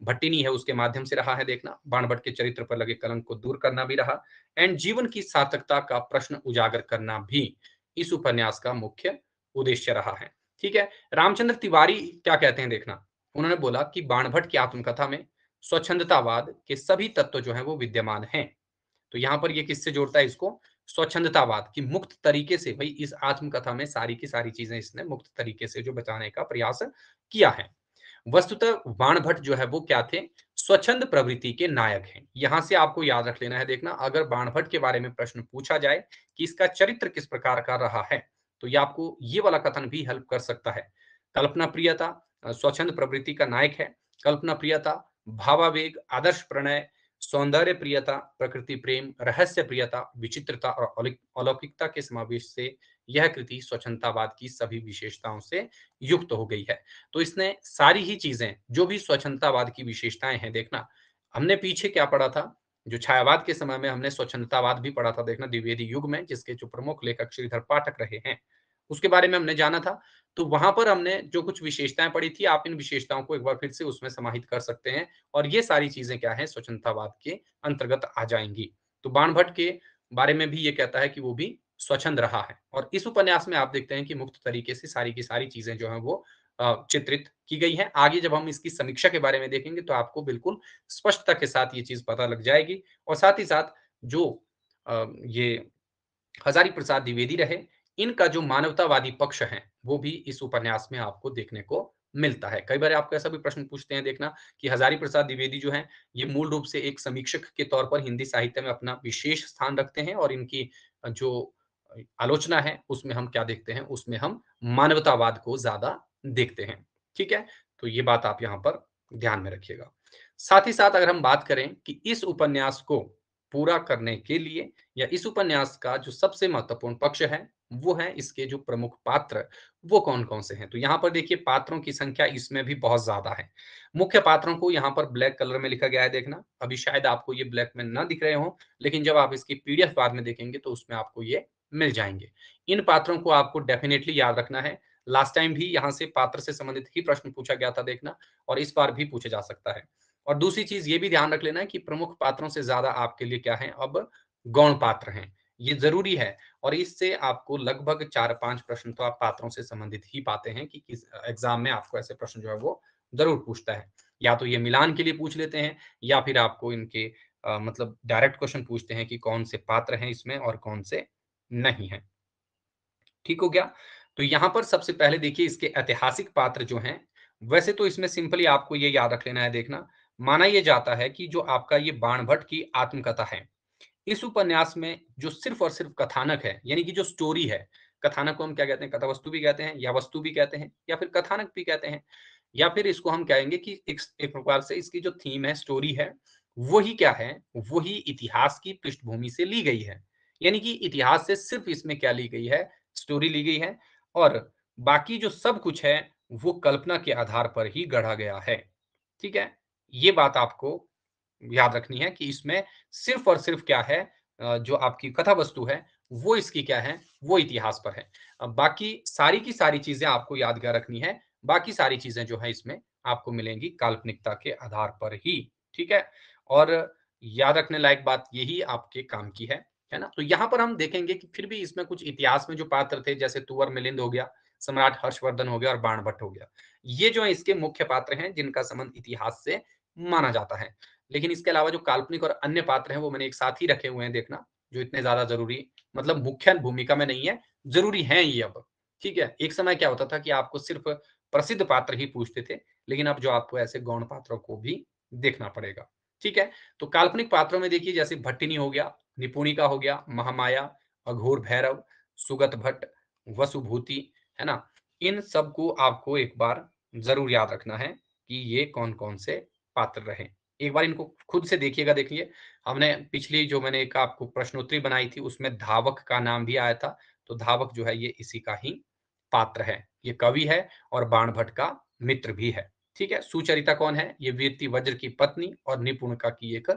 भट्टिनी है उसके माध्यम से रहा है देखना बाण भट्ट के चरित्र पर लगे कलंक को दूर करना भी रहा एंड जीवन की सार्थकता का प्रश्न उजागर करना भी इस उपन्यास का मुख्य उद्देश्य रहा है ठीक है रामचंद्र तिवारी क्या कहते हैं देखना उन्होंने बोला कि बाणभट्ट की आत्मकथा में स्वच्छंदतावाद के सभी तत्व जो है वो विद्यमान हैं तो यहाँ पर ये किससे जोड़ता है इसको स्वच्छंदतावाद की मुक्त तरीके से भाई इस आत्मकथा में सारी की सारी चीजें इसने मुक्त तरीके से जो बचाने का प्रयास किया है वस्तुतः बाणभट्ट जो है वो क्या थे स्वच्छंद प्रवृत्ति के नायक हैं यहां से आपको याद रख लेना है देखना अगर बाणभट्ट के बारे में प्रश्न पूछा जाए कि इसका चरित्र किस प्रकार का रहा है तो ये आपको ये वाला कथन भी हेल्प कर सकता है कल्पना प्रियता स्वच्छंद प्रवृत्ति का नायक है कल्पना प्रियता भावावेग आदर्श प्रणय सौंदर्य प्रियता प्रकृति प्रेम रहस्य प्रियता विचित्रता और अलौकिकता के समावेश से यह कृति स्वच्छतावाद की सभी विशेषताओं से युक्त हो गई है तो इसने सारी ही चीजें जो भी स्वच्छतावाद की विशेषताएं हैं देखना हमने पीछे क्या पढ़ा था जो छायावाद के समय में हमने स्वच्छतावाद भी पढ़ा था देखना द्विवेदी युग में जिसके जो प्रमुख लेखक श्रीधर पाठक रहे हैं उसके बारे में हमने जाना था तो वहां पर हमने जो कुछ विशेषताएं पढ़ी थी आप इन विशेषताओं को एक बार फिर से उसमें समाहित कर सकते हैं और ये सारी चीजें क्या है स्वच्छतावाद के अंतर्गत आ जाएंगी तो बाण भट्ट के बारे में भी ये कहता है कि वो भी स्वच्छंद रहा है और इस उपन्यास में आप देखते हैं कि मुक्त तरीके से सारी की सारी चीजें जो है वो चित्रित की गई है आगे जब हम इसकी समीक्षा के बारे में देखेंगे तो आपको बिल्कुल स्पष्टता के साथ ये चीज पता लग जाएगी और साथ ही साथ जो ये हजारी प्रसाद द्विवेदी रहे इनका जो मानवतावादी पक्ष है वो भी इस उपन्यास में आपको देखने को मिलता है कई बार आपको ऐसा भी प्रश्न पूछते हैं देखना कि हजारी प्रसाद द्विवेदी जो है ये मूल रूप से एक समीक्षक के तौर पर हिंदी साहित्य में अपना विशेष स्थान रखते हैं और इनकी जो आलोचना है उसमें हम क्या देखते हैं उसमें हम मानवतावाद को ज्यादा देखते हैं ठीक है तो ये बात आप यहाँ पर ध्यान में रखिएगा साथ ही साथ अगर हम बात करें कि इस उपन्यास को पूरा करने के लिए या इस उपन्यास का जो सबसे महत्वपूर्ण पक्ष है वो है इसके जो प्रमुख पात्र वो कौन कौन से हैं तो यहाँ पर देखिए पात्रों की संख्या इसमें भी बहुत ज्यादा है मुख्य पात्रों को यहाँ पर ब्लैक कलर में लिखा गया है देखना अभी शायद आपको ये ब्लैक में ना दिख रहे हो लेकिन जब आप इसकी पीडीएफ बाद में देखेंगे तो उसमें आपको ये मिल जाएंगे इन पात्रों को आपको डेफिनेटली याद रखना है लास्ट टाइम भी यहाँ से पात्र से संबंधित ही प्रश्न पूछा गया था देखना और इस बार भी पूछा जा सकता है और दूसरी चीज ये भी ध्यान रख लेना है कि प्रमुख पात्रों से ज्यादा आपके लिए क्या है अब गौण पात्र हैं ये जरूरी है और इससे आपको लगभग चार पांच प्रश्न तो आप पात्रों से संबंधित ही पाते हैं कि किस एग्जाम में आपको ऐसे प्रश्न जो है वो जरूर पूछता है या तो ये मिलान के लिए पूछ लेते हैं या फिर आपको इनके आ, मतलब डायरेक्ट क्वेश्चन पूछते हैं कि कौन से पात्र हैं इसमें और कौन से नहीं है ठीक हो गया तो यहां पर सबसे पहले देखिए इसके ऐतिहासिक पात्र जो हैं वैसे तो इसमें सिंपली आपको ये याद रख लेना है देखना माना यह जाता है कि जो आपका ये बाण भट्ट की आत्मकथा है इस उपन्यास में जो सिर्फ और सिर्फ कथानक है यानी कि जो स्टोरी है कथानक को हम क्या कहते हैं कथा वस्तु भी कहते हैं या वस्तु भी कहते हैं या फिर कथानक भी कहते हैं या फिर इसको हम कहेंगे कि एक, एक प्रकार से इसकी जो थीम है स्टोरी है वही क्या है वही इतिहास की पृष्ठभूमि से ली गई है यानी कि इतिहास से सिर्फ इसमें क्या ली गई है स्टोरी ली गई है और बाकी जो सब कुछ है वो कल्पना के आधार पर ही गढ़ा गया है ठीक है ये बात आपको याद रखनी है कि इसमें सिर्फ और सिर्फ क्या है जो आपकी कथा वस्तु है वो इसकी क्या है वो इतिहास पर है बाकी सारी की सारी चीजें आपको यादगार रखनी है बाकी सारी चीजें जो है इसमें आपको मिलेंगी काल्पनिकता के आधार पर ही ठीक है और याद रखने लायक बात यही आपके काम की है है ना तो यहाँ पर हम देखेंगे कि फिर भी इसमें कुछ इतिहास में जो पात्र थे जैसे तुवर मिलिंद हो गया सम्राट हर्षवर्धन हो गया और बाणभट्ट हो गया ये जो है इसके मुख्य पात्र हैं जिनका संबंध इतिहास से माना जाता है लेकिन इसके अलावा जो काल्पनिक और अन्य पात्र हैं वो मैंने एक साथ ही रखे हुए हैं देखना जो इतने ज्यादा जरूरी मतलब मुख्य भूमिका में नहीं है जरूरी है ये अब ठीक है एक समय क्या होता था कि आपको सिर्फ प्रसिद्ध पात्र ही पूछते थे लेकिन अब जो आपको ऐसे गौण पात्रों को भी देखना पड़ेगा ठीक है तो काल्पनिक पात्रों में देखिए जैसे भट्टिनी हो गया निपुणिका हो गया महामाया अघोर भैरव सुगत भट्ट वसुभूति है ना इन सबको आपको एक बार जरूर याद रखना है कि ये कौन कौन से पात्र रहे एक बार इनको खुद से देखिएगा देखिए हमने पिछली जो मैंने एक आपको प्रश्नोत्तरी बनाई थी उसमें धावक का नाम भी आया था तो धावक जो है ये इसी का ही पात्र है ये कवि है और बाण भट्ट का मित्र भी है ठीक है सुचरिता कौन है ये वीरती वज्र की पत्नी और निपुण का की एक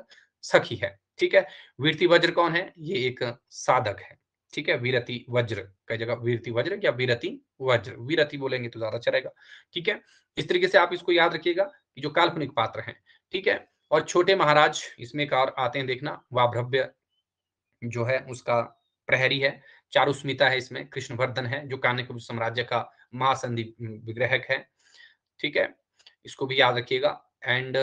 सखी है ठीक है वीरती वज्र कौन है ये एक साधक है ठीक है वीरती वज्र कई जगह वीरती वज्र या वीरती वज्र वीरती बोलेंगे तो ज्यादा चलेगा अच्छा ठीक है इस तरीके से आप इसको याद रखिएगा जो काल्पनिक पात्र हैं ठीक है और छोटे महाराज इसमें कार आते हैं देखना वाभ्रव्य जो है उसका प्रहरी है चारुस्मिता है इसमें कृष्णवर्धन है जो कान्य साम्राज्य का महासंधि विग्रहक है ठीक है इसको भी याद रखिएगा एंड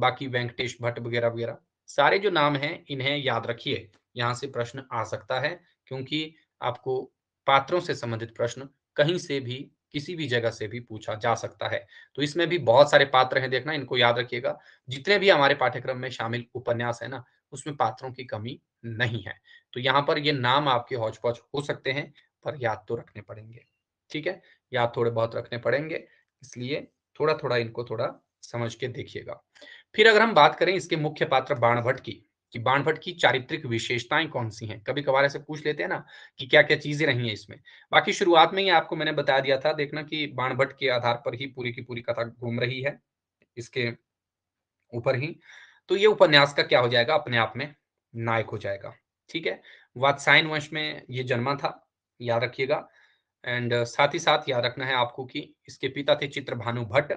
बाकी वेंकटेश भट्ट वगैरह वगैरह सारे जो नाम हैं इन्हें याद रखिए यहाँ से प्रश्न आ सकता है क्योंकि आपको पात्रों से संबंधित प्रश्न कहीं से भी किसी भी जगह से भी पूछा जा सकता है तो इसमें भी बहुत सारे पात्र हैं देखना इनको याद रखिएगा जितने भी हमारे पाठ्यक्रम में शामिल उपन्यास है ना उसमें पात्रों की कमी नहीं है तो यहाँ पर ये नाम आपके हौज हो सकते हैं पर याद तो रखने पड़ेंगे ठीक है याद थोड़े बहुत रखने पड़ेंगे इसलिए थोड़ा थोड़ा इनको थोड़ा समझ के देखिएगा फिर अगर हम बात करें इसके मुख्य पात्र बाणभट्ट की कि बाणभट्ट की चारित्रिक विशेषताएं कौन सी हैं कभी कभार ऐसे पूछ लेते हैं ना कि क्या क्या चीजें रही हैं इसमें बाकी शुरुआत में ही आपको मैंने बता दिया था देखना कि बाणभट्ट के आधार पर ही पूरी की पूरी कथा घूम रही है इसके ऊपर ही तो ये उपन्यास का क्या हो जाएगा अपने आप में नायक हो जाएगा ठीक है वात्सायन वंश में ये जन्मा था याद रखिएगा एंड साथ ही साथ याद रखना है आपको कि इसके पिता थे चित्रभानु भट्ट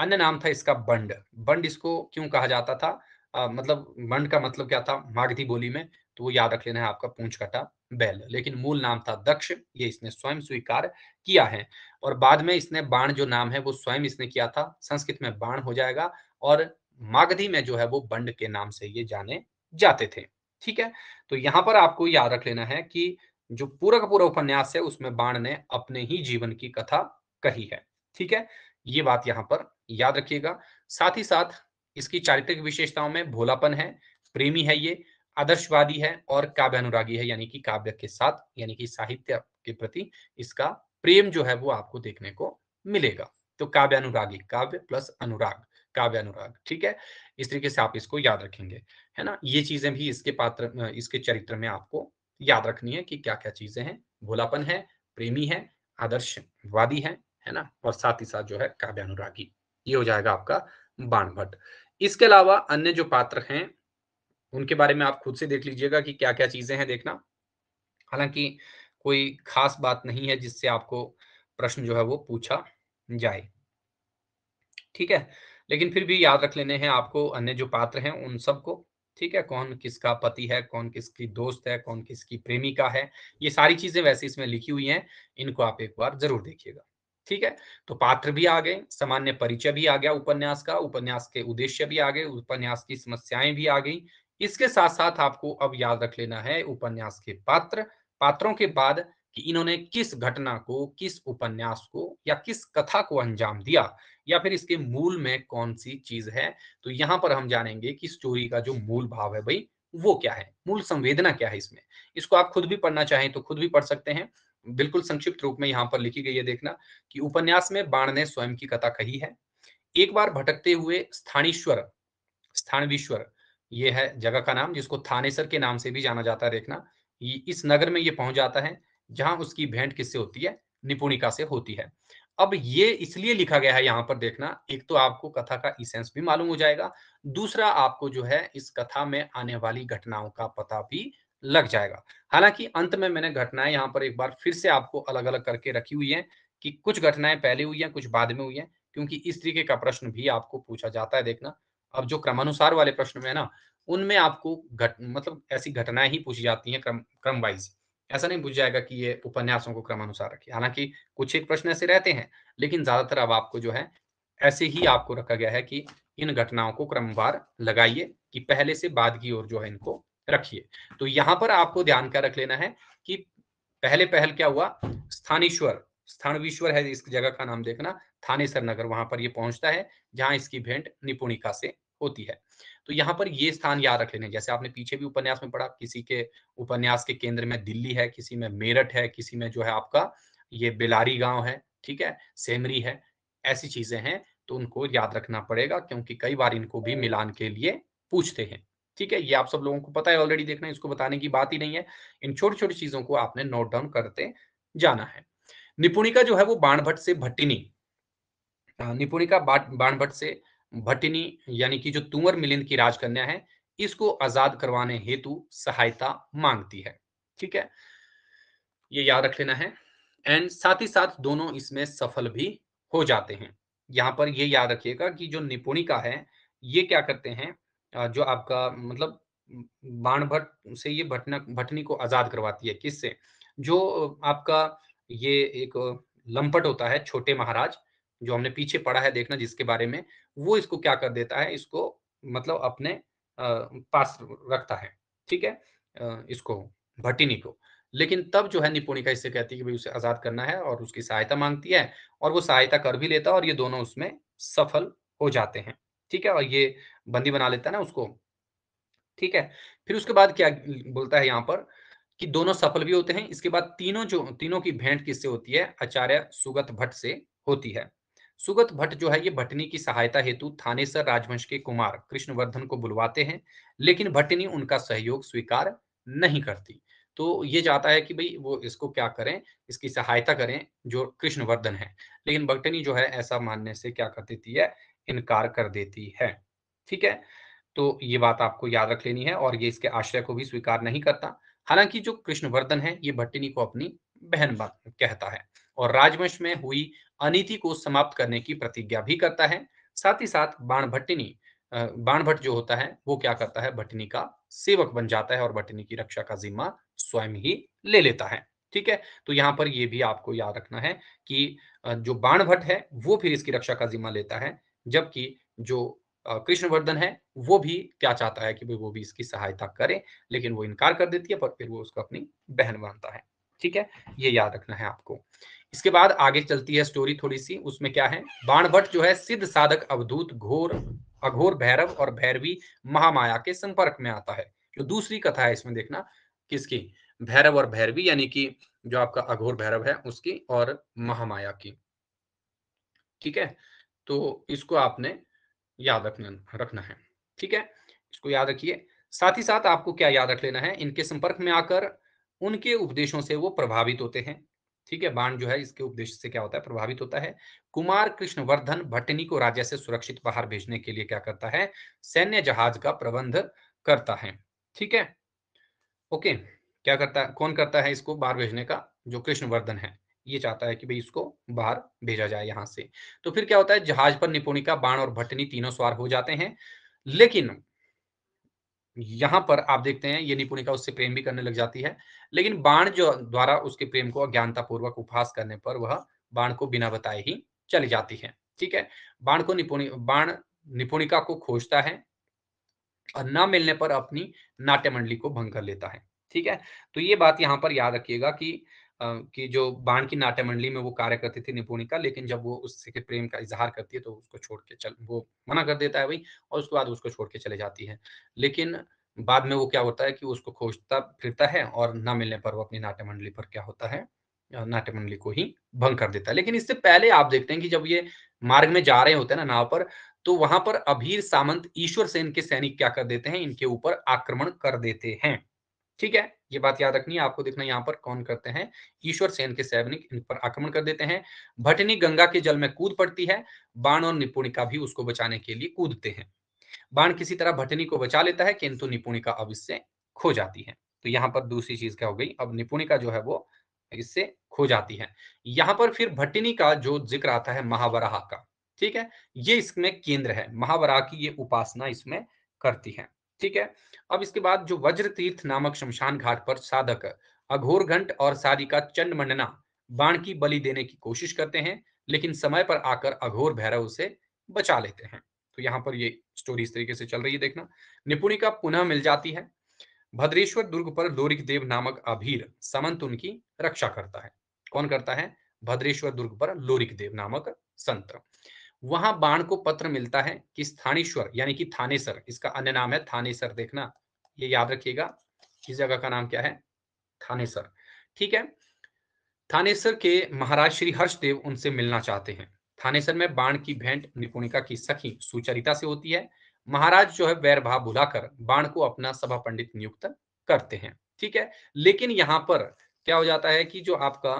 अन्य नाम था इसका बंड बंड इसको क्यों कहा जाता था आ, मतलब मंड का मतलब क्या था मागधी बोली में तो वो याद रख लेना है आपका पूंछ कटा बैल लेकिन मूल नाम था दक्ष ये इसने स्वयं स्वीकार किया है और बाद में इसने बाण जो नाम है वो स्वयं इसने किया था संस्कृत में बाण हो जाएगा और मागधी में जो है वो बंड के नाम से ये जाने जाते थे ठीक है तो यहाँ पर आपको याद रख लेना है कि जो पूरा का पूरा उपन्यास है उसमें बाण ने अपने ही जीवन की कथा कही है ठीक है ये बात यहाँ पर याद रखिएगा साथ ही साथ इसकी चारित्रिक विशेषताओं में भोलापन है प्रेमी है ये आदर्शवादी है और काव्य अनुरागी है यानी कि काव्य के साथ यानी कि साहित्य के प्रति इसका प्रेम जो है वो आपको देखने को मिलेगा तो काव्य अनुरागी काव्य प्लस अनुराग काव्य अनुराग ठीक है इस तरीके से आप इसको याद रखेंगे है ना ये चीजें भी इसके पात्र इसके चरित्र में आपको याद रखनी है कि क्या क्या चीजें हैं भोलापन है प्रेमी है आदर्शवादी है है ना और साथ ही साथ जो है काव्य अनुरागी ये हो जाएगा आपका बाणभट्ट इसके अलावा अन्य जो पात्र हैं उनके बारे में आप खुद से देख लीजिएगा कि क्या क्या चीजें हैं देखना हालांकि कोई खास बात नहीं है जिससे आपको प्रश्न जो है वो पूछा जाए ठीक है लेकिन फिर भी याद रख लेने हैं आपको अन्य जो पात्र हैं उन सबको ठीक है कौन किसका पति है कौन किसकी दोस्त है कौन किसकी प्रेमिका है ये सारी चीजें वैसे इसमें लिखी हुई हैं इनको आप एक बार जरूर देखिएगा ठीक है तो पात्र भी आ गए सामान्य परिचय भी आ गया उपन्यास का उपन्यास के उद्देश्य भी आ गए उपन्यास की समस्याएं भी आ गई इसके साथ साथ आपको अब याद रख लेना है उपन्यास के पात्र पात्रों के बाद कि इन्होंने किस घटना को किस उपन्यास को या किस कथा को अंजाम दिया या फिर इसके मूल में कौन सी चीज है तो यहाँ पर हम जानेंगे कि स्टोरी का जो मूल भाव है भाई वो क्या है मूल संवेदना क्या है इसमें इसको आप खुद भी पढ़ना चाहें तो खुद भी पढ़ सकते हैं बिल्कुल संक्षिप्त रूप में यहाँ पर लिखी गई है देखना कि उपन्यास में बाण ने स्वयं की कथा कही है एक बार भटकते हुए स्थानीश्वर स्थानवीश्वर ये है जगह का नाम जिसको थानेसर के नाम से भी जाना जाता है देखना इस नगर में ये पहुंच जाता है जहां उसकी भेंट किससे होती है निपुणिका से होती है अब ये इसलिए लिखा गया है यहाँ पर देखना एक तो आपको कथा का इसेंस भी मालूम हो जाएगा दूसरा आपको जो है इस कथा में आने वाली घटनाओं का पता भी लग जाएगा हालांकि अंत में मैंने घटनाएं यहाँ पर एक बार फिर से आपको अलग अलग करके रखी हुई है कि कुछ घटनाएं पहले हुई हैं कुछ बाद में हुई हैं क्योंकि इस तरीके का प्रश्न भी आपको पूछा जाता है देखना अब जो क्रमानुसार वाले प्रश्न में है ना उनमें आपको घट मतलब ऐसी घटनाएं ही पूछी जाती हैं क्रम क्रम वाइज ऐसा नहीं पूछ जाएगा कि ये उपन्यासों को क्रमानुसार रखिए हालांकि कुछ एक प्रश्न ऐसे रहते हैं लेकिन ज्यादातर अब आपको जो है ऐसे ही आपको रखा गया है कि इन घटनाओं को क्रमवार लगाइए कि पहले से बाद की ओर जो है इनको रखिए तो यहां पर आपको ध्यान का रख लेना है कि पहले पहल क्या हुआ स्थानीश्वर स्थानवीश्वर है इस जगह का नाम देखना थानेसर नगर वहां पर ये पहुंचता है जहां इसकी भेंट निपुणिका से होती है तो यहाँ पर ये स्थान याद रख लेने जैसे आपने पीछे भी उपन्यास में पढ़ा किसी के उपन्यास के केंद्र में दिल्ली है किसी में मेरठ है किसी में जो है आपका ये बेलारी गांव है ठीक है सेमरी है ऐसी चीजें हैं तो उनको याद रखना पड़ेगा क्योंकि कई बार इनको भी मिलान के लिए पूछते हैं ठीक है ये आप सब लोगों को पता है ऑलरेडी देखना इसको बताने की बात ही नहीं है इन छोटी छोटी चीजों को आपने नोट डाउन करते जाना है निपुणिका जो है वो बाणभट्ट से भट्टिनी निपुणिका बाणभट्ट से भट्टिनी यानी कि जो तुंवर मिलिंद की राजकन्या है इसको आजाद करवाने हेतु सहायता मांगती है ठीक है ये याद रख लेना है एंड साथ ही साथ दोनों इसमें सफल भी हो जाते हैं यहां पर ये याद रखिएगा कि जो निपुणिका है ये क्या करते हैं जो आपका मतलब बाण भट्ट से ये भटना भटनी को आजाद करवाती है किससे जो आपका ये एक लंपट होता है छोटे महाराज जो हमने पीछे पढ़ा है देखना जिसके बारे में वो इसको क्या कर देता है इसको मतलब अपने पास रखता है ठीक है इसको भटिनी को लेकिन तब जो है निपुणिका इससे कहती है कि भाई उसे आजाद करना है और उसकी सहायता मांगती है और वो सहायता कर भी लेता है और ये दोनों उसमें सफल हो जाते हैं ठीक है और ये बंदी बना लेता है ना उसको ठीक है फिर उसके बाद क्या बोलता है यहाँ पर कि दोनों सफल भी होते हैं इसके बाद तीनों जो तीनों की भेंट किससे होती है आचार्य सुगत भट्ट से होती है सुगत भट्ट जो है ये भटनी की सहायता हेतु थानेसर राजवंश के कुमार कृष्णवर्धन को बुलवाते हैं लेकिन भटनी उनका सहयोग स्वीकार नहीं करती तो ये जाता है कि भाई वो इसको क्या करें इसकी सहायता करें जो कृष्णवर्धन है लेकिन भट्टनी जो है ऐसा मानने से क्या कर देती है इनकार कर देती है ठीक है तो ये बात आपको याद रख लेनी है और ये इसके आश्रय को भी स्वीकार नहीं करता हालांकि जो कृष्णवर्धन है ये भट्टिनी को अपनी बहन कहता है और राजवंश में हुई अनिति को समाप्त करने की प्रतिज्ञा भी करता है साथ ही साथ बाण भट्टिनी बाण भट्ट जो होता है वो क्या करता है भट्टिनी का सेवक बन जाता है और भट्टिनी की रक्षा का जिम्मा स्वयं ही ले लेता है ठीक है तो यहाँ पर ये भी आपको याद रखना है कि जो बाण भट्ट है वो फिर इसकी रक्षा का जिम्मा लेता है जबकि जो कृष्णवर्धन है वो भी क्या चाहता है कि वो भी इसकी सहायता करे लेकिन वो इनकार कर देती है पर फिर वो उसको अपनी बहन मानता है ठीक है ये याद रखना है आपको इसके बाद आगे चलती है स्टोरी थोड़ी सी उसमें क्या है बाणभट्ट जो है सिद्ध साधक अवधूत घोर अघोर भैरव और भैरवी महामाया के संपर्क में आता है जो दूसरी कथा है इसमें देखना किसकी भैरव और भैरवी यानी कि जो आपका अघोर भैरव है उसकी और महामाया की ठीक है तो इसको आपने याद रखना रखना है ठीक है इसको याद रखिए साथ ही साथ आपको क्या याद रख लेना है इनके संपर्क में आकर उनके उपदेशों से वो प्रभावित होते हैं ठीक है बाण जो है इसके उपदेश से क्या होता है प्रभावित होता है कुमार कृष्णवर्धन भट्टनी को राज्य से सुरक्षित बाहर भेजने के लिए क्या करता है सैन्य जहाज का प्रबंध करता है ठीक है ओके क्या करता है कौन करता है इसको बाहर भेजने का जो कृष्णवर्धन है ये चाहता है कि भाई इसको बाहर भेजा जाए यहाँ से तो फिर क्या होता है जहाज पर निपुणिका बाण और भटनी तीनों सवार हो जाते हैं लेकिन यहां पर आप देखते हैं ये निपुणिका उससे प्रेम भी करने लग जाती है लेकिन बाण जो द्वारा उसके प्रेम को पूर्वक उपहास करने पर वह बाण को बिना बताए ही चली जाती है ठीक है बाण को निपुणि बाण निपुणिका को खोजता है और ना मिलने पर अपनी नाट्य मंडली को भंग कर लेता है ठीक है तो ये बात यहाँ पर याद रखिएगा कि की जो बाण की नाट्य मंडली में वो कार्य करती थी निपुणिका लेकिन जब वो उससे प्रेम का इजहार करती है तो उसको छोड़ के चल वो मना कर देता है भाई और उसके बाद उसको छोड़ के चले जाती है लेकिन बाद में वो क्या होता है कि उसको खोजता फिरता है और ना मिलने पर वो अपनी नाट्य मंडली पर क्या होता है नाट्य मंडली को ही भंग कर देता है लेकिन इससे पहले आप देखते हैं कि जब ये मार्ग में जा रहे होते हैं ना नाव पर तो वहां पर अभीर सामंत ईश्वर सेन के सैनिक क्या कर देते हैं इनके ऊपर आक्रमण कर देते हैं ठीक है ये बात याद रखनी है आपको देखना यहाँ पर कौन करते हैं ईश्वर सेन के सैनिक इन पर आक्रमण कर देते हैं भटनी गंगा के जल में कूद पड़ती है बाण और निपुणिका भी उसको बचाने के लिए कूदते हैं बाण किसी तरह भटनी को बचा लेता है किंतु निपुणिका अब इससे खो जाती है तो यहाँ पर दूसरी चीज क्या हो गई अब निपुणिका जो है वो इससे खो जाती है यहाँ पर फिर भट्टनी का जो जिक्र आता है महावराह का ठीक है ये इसमें केंद्र है महावराह की ये उपासना इसमें करती है ठीक है अब इसके बाद जो वज्र तीर्थ नामक शमशान घाट पर साधक अघोर घंट और सारिका चंड मंडना बाण की बलि देने की कोशिश करते हैं लेकिन समय पर आकर अघोर भैरव उसे बचा लेते हैं तो यहाँ पर ये स्टोरी इस तरीके से चल रही है देखना निपुणिका पुनः मिल जाती है भद्रेश्वर दुर्ग पर लोरिक देव नामक अभीर समंत उनकी रक्षा करता है कौन करता है भद्रेश्वर दुर्ग पर लोरिक देव नामक संत वहां बाण को पत्र मिलता है कि स्थानीश्वर यानी कि थानेसर इसका अन्य नाम है थानेसर देखना ये याद रखिएगा इस जगह का नाम क्या है थानेसर ठीक है थानेसर के महाराज श्री हर्षदेव उनसे मिलना चाहते हैं थानेसर में बाण की भेंट निपुणिका की सखी सुचरिता से होती है महाराज जो है वैर भाव भुलाकर बाण को अपना सभा पंडित नियुक्त करते हैं ठीक है लेकिन यहाँ पर क्या हो जाता है कि जो आपका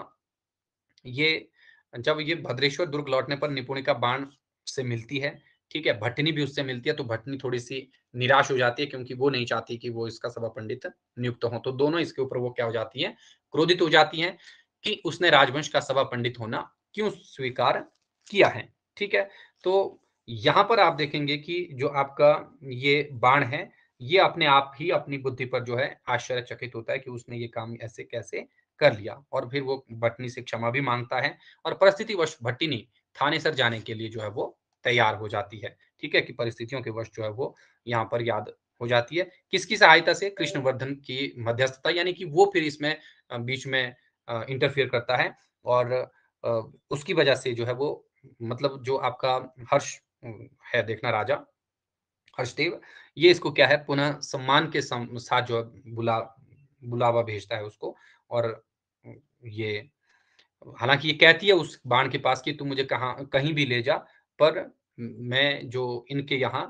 ये जब अच्छा, ये भद्रेश्वर दुर्ग लौटने पर निपुणिका बाण से मिलती है ठीक है भटनी भी उससे मिलती है तो भटनी थोड़ी सी निराश हो जाती है क्योंकि वो नहीं चाहती कि वो इसका सभा पंडित नियुक्त हो तो दोनों इसके ऊपर वो क्या हो जाती है क्रोधित हो जाती है कि उसने राजवंश का सभा पंडित होना क्यों स्वीकार किया है ठीक है तो यहाँ पर आप देखेंगे कि जो आपका ये बाण है ये अपने आप ही अपनी बुद्धि पर जो है आश्चर्यचकित होता है कि उसने ये काम ऐसे कैसे कर लिया और फिर वो भट्टी से क्षमा भी मांगता है और परिस्थिति वश भट्टिनी सर जाने के लिए जो है वो तैयार हो जाती है ठीक है कि परिस्थितियों के वश जो है वो यहाँ पर याद हो जाती है किसकी सहायता से कृष्णवर्धन की मध्यस्थता यानी कि वो फिर इसमें बीच में इंटरफेयर करता है और उसकी वजह से जो है वो मतलब जो आपका हर्ष है देखना राजा हर्षदेव ये इसको क्या है पुनः सम्मान के साथ जो बुला बुलावा भेजता है उसको और ये हालांकि ये कहती है उस बाण के पास कि तू मुझे कहा कहीं भी ले जा पर मैं जो इनके यहाँ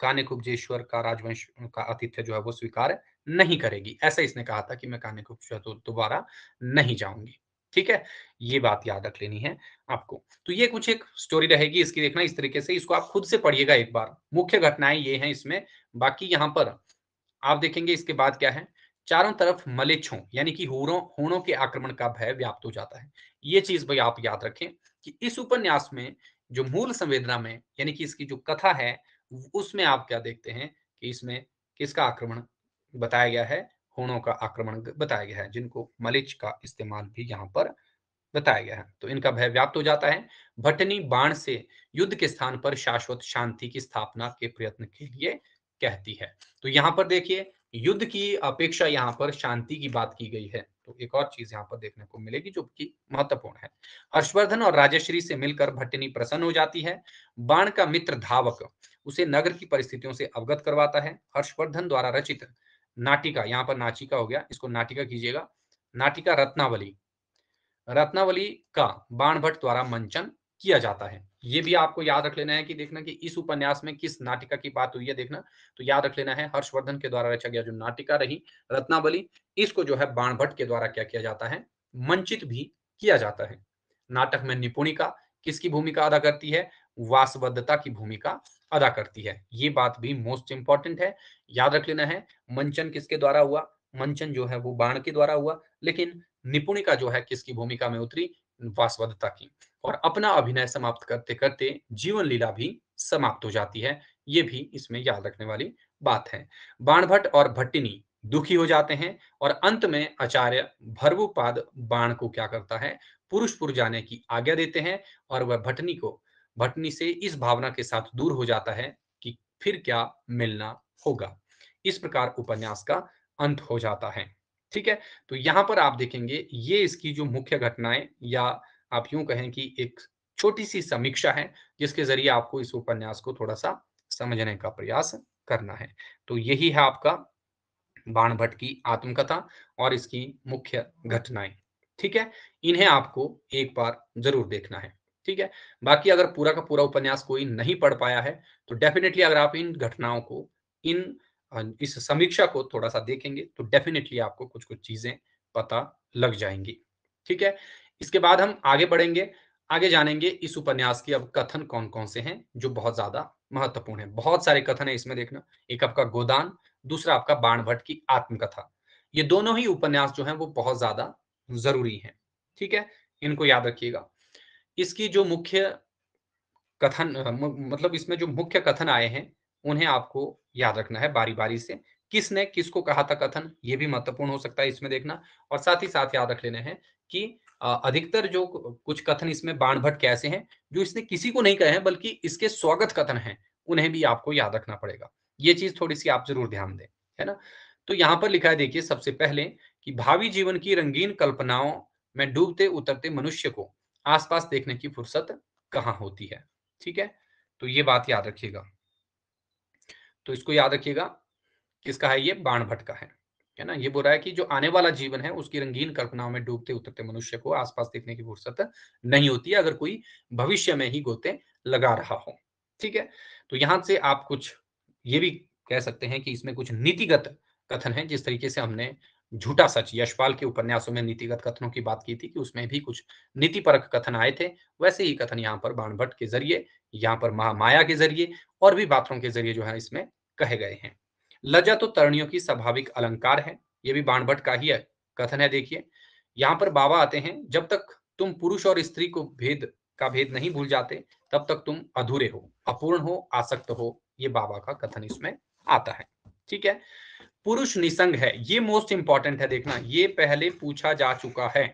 काने कुब्जेश्वर का राजवंश का आतिथ्य जो है वो स्वीकार नहीं करेगी ऐसा इसने कहा था कि मैं काने कुब्जेश्वर तो दोबारा नहीं जाऊंगी ठीक है ये बात याद रख लेनी है आपको तो ये कुछ एक स्टोरी रहेगी इसकी देखना इस तरीके से इसको आप खुद से पढ़िएगा एक बार मुख्य घटनाएं ये हैं इसमें बाकी यहाँ पर आप देखेंगे इसके बाद क्या है चारों तरफ मलेच्छों यानी कि होरों होनों के आक्रमण का भय व्याप्त हो जाता है ये चीज भाई आप याद रखें कि इस उपन्यास में जो मूल संवेदना में यानी कि इसकी जो कथा है उसमें आप क्या देखते हैं कि इसमें किसका आक्रमण बताया गया है होणों का आक्रमण बताया गया है जिनको मलिच का इस्तेमाल भी यहाँ पर बताया गया है तो इनका भय व्याप्त हो जाता है भटनी बाण से युद्ध के स्थान पर शाश्वत शांति की स्थापना के प्रयत्न के लिए कहती है तो यहाँ पर देखिए युद्ध की अपेक्षा यहाँ पर शांति की बात की गई है तो एक और चीज यहाँ पर देखने को मिलेगी जो कि महत्वपूर्ण है हर्षवर्धन और राजश्री से मिलकर भट्टनी प्रसन्न हो जाती है बाण का मित्र धावक उसे नगर की परिस्थितियों से अवगत करवाता है हर्षवर्धन द्वारा रचित नाटिका यहाँ पर नाचिका हो गया इसको नाटिका कीजिएगा नाटिका रत्नावली रत्नावली का बाण भट्ट द्वारा मंचन किया जाता है ये भी आपको याद रख लेना है कि देखना कि इस उपन्यास में किस नाटिका की बात हुई है देखना तो याद रख लेना है हर्षवर्धन के द्वारा रचा गया जो नाटिका रही रत्नावली इसको जो है भट्ट के द्वारा क्या किया जाता है मंचित भी किया जाता है नाटक में निपुणिका किसकी भूमिका अदा करती है वासबद्धता की भूमिका अदा करती है ये बात भी मोस्ट इंपॉर्टेंट है याद रख लेना है मंचन किसके द्वारा हुआ मंचन जो है वो बाण के द्वारा हुआ लेकिन निपुणिका जो है किसकी भूमिका में उतरी वासवद्धता की और अपना अभिनय समाप्त करते करते जीवन लीला भी समाप्त हो जाती है ये भी इसमें याद रखने वाली बात है बाणभट्ट और भट्टिनी दुखी हो जाते हैं और अंत में आचार्य भर्वुपाद बाण को क्या करता है पुरुषपुर जाने की आज्ञा देते हैं और वह भटनी को भटनी से इस भावना के साथ दूर हो जाता है कि फिर क्या मिलना होगा इस प्रकार उपन्यास का अंत हो जाता है ठीक है तो यहाँ पर आप देखेंगे ये इसकी जो मुख्य घटनाएं या आप यूं कहें कि एक छोटी सी समीक्षा है जिसके जरिए आपको इस उपन्यास को थोड़ा सा समझने का प्रयास करना है तो यही है आपका बाण भट्ट की आत्मकथा और इसकी मुख्य घटनाएं ठीक है इन्हें आपको एक बार जरूर देखना है ठीक है बाकी अगर पूरा का पूरा उपन्यास कोई नहीं पढ़ पाया है तो डेफिनेटली अगर आप इन घटनाओं को इन इस समीक्षा को थोड़ा सा देखेंगे तो डेफिनेटली आपको कुछ कुछ चीजें पता लग जाएंगी ठीक है इसके बाद हम आगे बढ़ेंगे आगे जानेंगे इस उपन्यास की अब कथन कौन कौन से हैं जो बहुत ज्यादा महत्वपूर्ण है बहुत सारे कथन है इसमें देखना एक आपका गोदान दूसरा आपका बाण भट्ट की आत्मकथा ये दोनों ही उपन्यास जो है वो बहुत ज्यादा जरूरी है ठीक है इनको याद रखिएगा इसकी जो मुख्य कथन मतलब इसमें जो मुख्य कथन आए हैं उन्हें आपको याद रखना है बारी बारी से किसने किसको कहा था कथन ये भी महत्वपूर्ण हो सकता है इसमें देखना और साथ ही साथ याद रख लेने हैं कि अधिकतर जो कुछ कथन इसमें बाण भट्ट कैसे हैं जो इसने किसी को नहीं कहे हैं बल्कि इसके स्वागत कथन हैं उन्हें भी आपको याद रखना पड़ेगा ये चीज थोड़ी सी आप जरूर ध्यान दें है ना तो यहाँ पर लिखा है देखिए सबसे पहले कि भावी जीवन की रंगीन कल्पनाओं में डूबते उतरते मनुष्य को आसपास देखने की फुर्सत कहाँ होती है ठीक है तो ये बात याद रखिएगा तो इसको याद रखिएगा किसका है ये बाण भट्ट का है है ना ये बोल रहा है कि जो आने वाला जीवन है उसकी रंगीन कल्पनाओं में डूबते उतरते मनुष्य को आसपास देखने की फुर्सत नहीं होती है अगर कोई भविष्य में ही गोते लगा रहा हो ठीक है तो यहां से आप कुछ ये भी कह सकते हैं कि इसमें कुछ नीतिगत कथन है जिस तरीके से हमने झूठा सच यशपाल के उपन्यासों में नीतिगत कथनों की बात की थी कि उसमें भी कुछ नीतिपरक कथन आए थे वैसे ही कथन यहाँ पर बाणभट्ट के जरिए यहाँ पर महामाया के जरिए और भी बातों के जरिए जो है इसमें कहे गए हैं लज्जा तो तरणियों की स्वाभाविक अलंकार है ये भी बाणभट का ही है कथन है देखिए यहाँ पर बाबा आते हैं जब तक तुम पुरुष और स्त्री को भेद का भेद नहीं भूल जाते तब तक तुम अधूरे हो अपूर्ण हो आसक्त हो ये बाबा का कथन इसमें आता है ठीक है पुरुष निसंग है ये मोस्ट इंपॉर्टेंट है देखना ये पहले पूछा जा चुका है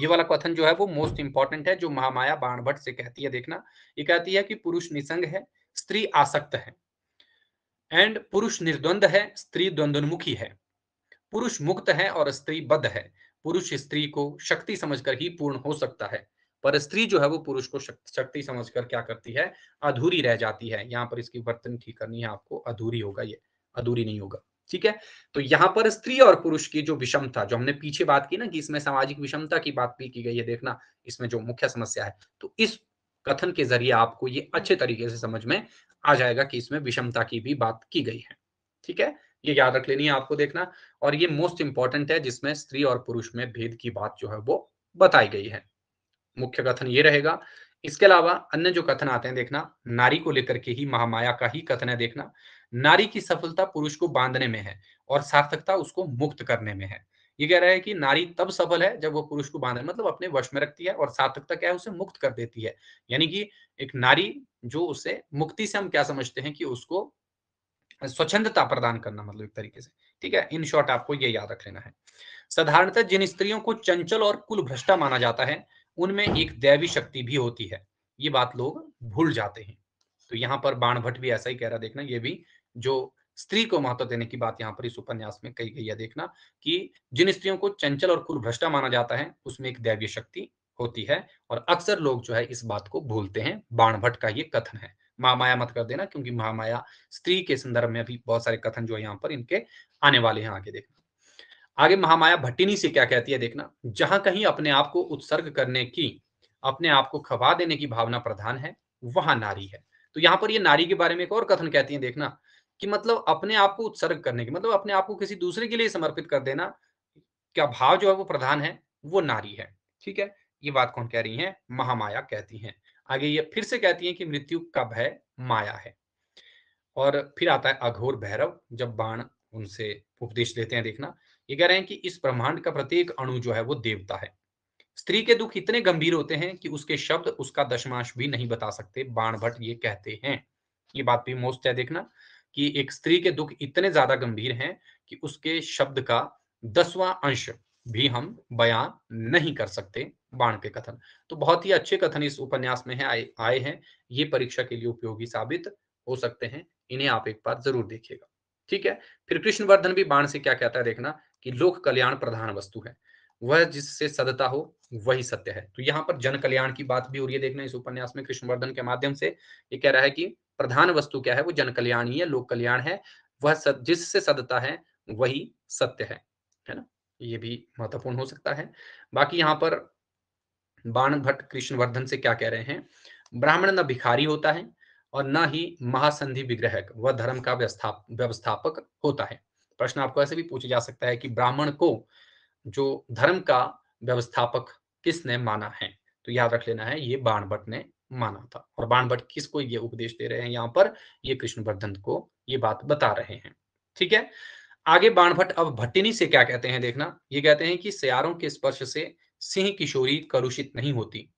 ये वाला कथन जो है वो मोस्ट इंपॉर्टेंट है जो महामाया बाणभट्ट से कहती है देखना ये कहती है कि पुरुष निसंग है स्त्री आसक्त है एंड पुरुष निर्द्वंद है स्त्री द्वंद्वन्मुखी है पुरुष मुक्त है और स्त्री बद्ध है पुरुष स्त्री को शक्ति समझकर ही पूर्ण हो सकता है पर स्त्री जो है वो पुरुष को शक्ति समझकर क्या करती है अधूरी रह जाती है यहाँ पर इसकी वर्तन ठीक करनी है आपको अधूरी होगा ये अधूरी नहीं होगा ठीक है तो यहाँ पर स्त्री और पुरुष की जो विषमता जो हमने पीछे बात की ना कि इसमें सामाजिक विषमता की बात भी की गई है देखना इसमें जो मुख्य समस्या है तो इस कथन के जरिए आपको ये अच्छे तरीके से समझ में आ जाएगा कि इसमें विषमता की भी बात की गई है ठीक है ये याद रख लेनी है आपको देखना और ये मोस्ट इंपॉर्टेंट है जिसमें स्त्री और पुरुष में भेद की बात जो है वो बताई गई है मुख्य कथन ये रहेगा इसके अलावा अन्य जो कथन आते हैं देखना नारी को लेकर के ही महामाया का ही कथन है देखना नारी की सफलता पुरुष को बांधने में है और सार्थकता उसको मुक्त करने में है ये कह रहा है कि नारी तब सफल है जब वो पुरुष को बांधे मतलब अपने वश में रखती है और सार्थकता क्या है उसे मुक्त कर देती है यानी कि एक नारी जो उसे मुक्ति से हम क्या समझते हैं कि उसको स्वच्छंदता प्रदान करना मतलब एक तरीके से ठीक है इन शॉर्ट आपको ये याद रख लेना है साधारणतः जिन स्त्रियों को चंचल और कुल भ्रष्टा माना जाता है उनमें एक दैवी शक्ति भी होती है ये बात लोग भूल जाते हैं तो यहाँ पर बाण भट्ट भी ऐसा ही कह रहा देखना ये भी जो स्त्री को महत्व देने की बात यहाँ पर इस उपन्यास में कही गई है देखना कि जिन स्त्रियों को चंचल और कुल भ्रष्टा माना जाता है उसमें एक दैवीय शक्ति होती है और अक्सर लोग जो है इस बात को भूलते हैं बाणभट्ट का ये कथन है महामाया मत कर देना क्योंकि महामाया स्त्री के संदर्भ में अभी बहुत सारे कथन जो है यहाँ पर इनके आने वाले हैं आगे देखना आगे महामाया भट्टिनी से क्या कहती है देखना जहां कहीं अपने आप को उत्सर्ग करने की अपने आप को खवा देने की भावना प्रधान है वहां नारी है तो यहाँ पर ये नारी के बारे में एक और कथन कहती है देखना कि मतलब अपने आप को उत्सर्ग करने के मतलब अपने आप को किसी दूसरे के लिए समर्पित कर देना क्या भाव जो है वो प्रधान है वो नारी है ठीक है ये बात कौन कह रही है महामाया कहती है आगे ये फिर से कहती है कि मृत्यु का भय माया है और फिर आता है अघोर भैरव जब बाण उनसे उपदेश देते हैं देखना ये कह रहे हैं कि इस ब्रह्मांड का प्रत्येक अणु जो है वो देवता है स्त्री के दुख इतने गंभीर होते हैं कि उसके शब्द उसका दशमांश भी नहीं बता सकते बाण भट्ट ये कहते हैं ये बात भी मोस्ट है देखना कि एक स्त्री के दुख इतने ज्यादा गंभीर हैं कि उसके शब्द का दसवां अंश भी हम बयान नहीं कर सकते बाण के कथन तो बहुत ही अच्छे कथन इस उपन्यास में है आए, हैं ये परीक्षा के लिए उपयोगी साबित हो सकते हैं इन्हें आप एक बार जरूर देखिएगा ठीक है फिर कृष्णवर्धन भी बाण से क्या कहता है देखना कि लोक कल्याण प्रधान वस्तु है वह जिससे सदता हो वही सत्य है तो यहाँ पर जन कल्याण की बात भी हो रही है देखना इस उपन्यास में कृष्णवर्धन के माध्यम से ये कह रहा है कि प्रधान वस्तु क्या है वो जन कल्याण ही है लोक कल्याण है वह सद, जिससे सदता है वही सत्य है है ना ये भी महत्वपूर्ण हो सकता है बाकी यहाँ पर बाण भट्ट कृष्णवर्धन से क्या कह रहे हैं ब्राह्मण न भिखारी होता है और न ही महासंधि विग्रहक वह धर्म का व्यवस्थाप व्यवस्थापक होता है प्रश्न आपको ऐसे भी पूछा जा सकता है कि ब्राह्मण को जो धर्म का व्यवस्थापक किसने माना है तो याद रख लेना है ये बाण भट्ट ने माना था और बाण बाणभट्ट किसको ये उपदेश दे रहे हैं यहाँ पर ये कृष्णवर्धन को ये बात बता रहे हैं ठीक है आगे बाण भट्ट अब भट्टिनी से क्या कहते हैं देखना ये कहते हैं कि सियारों के स्पर्श से सिंह किशोरी करुषित नहीं होती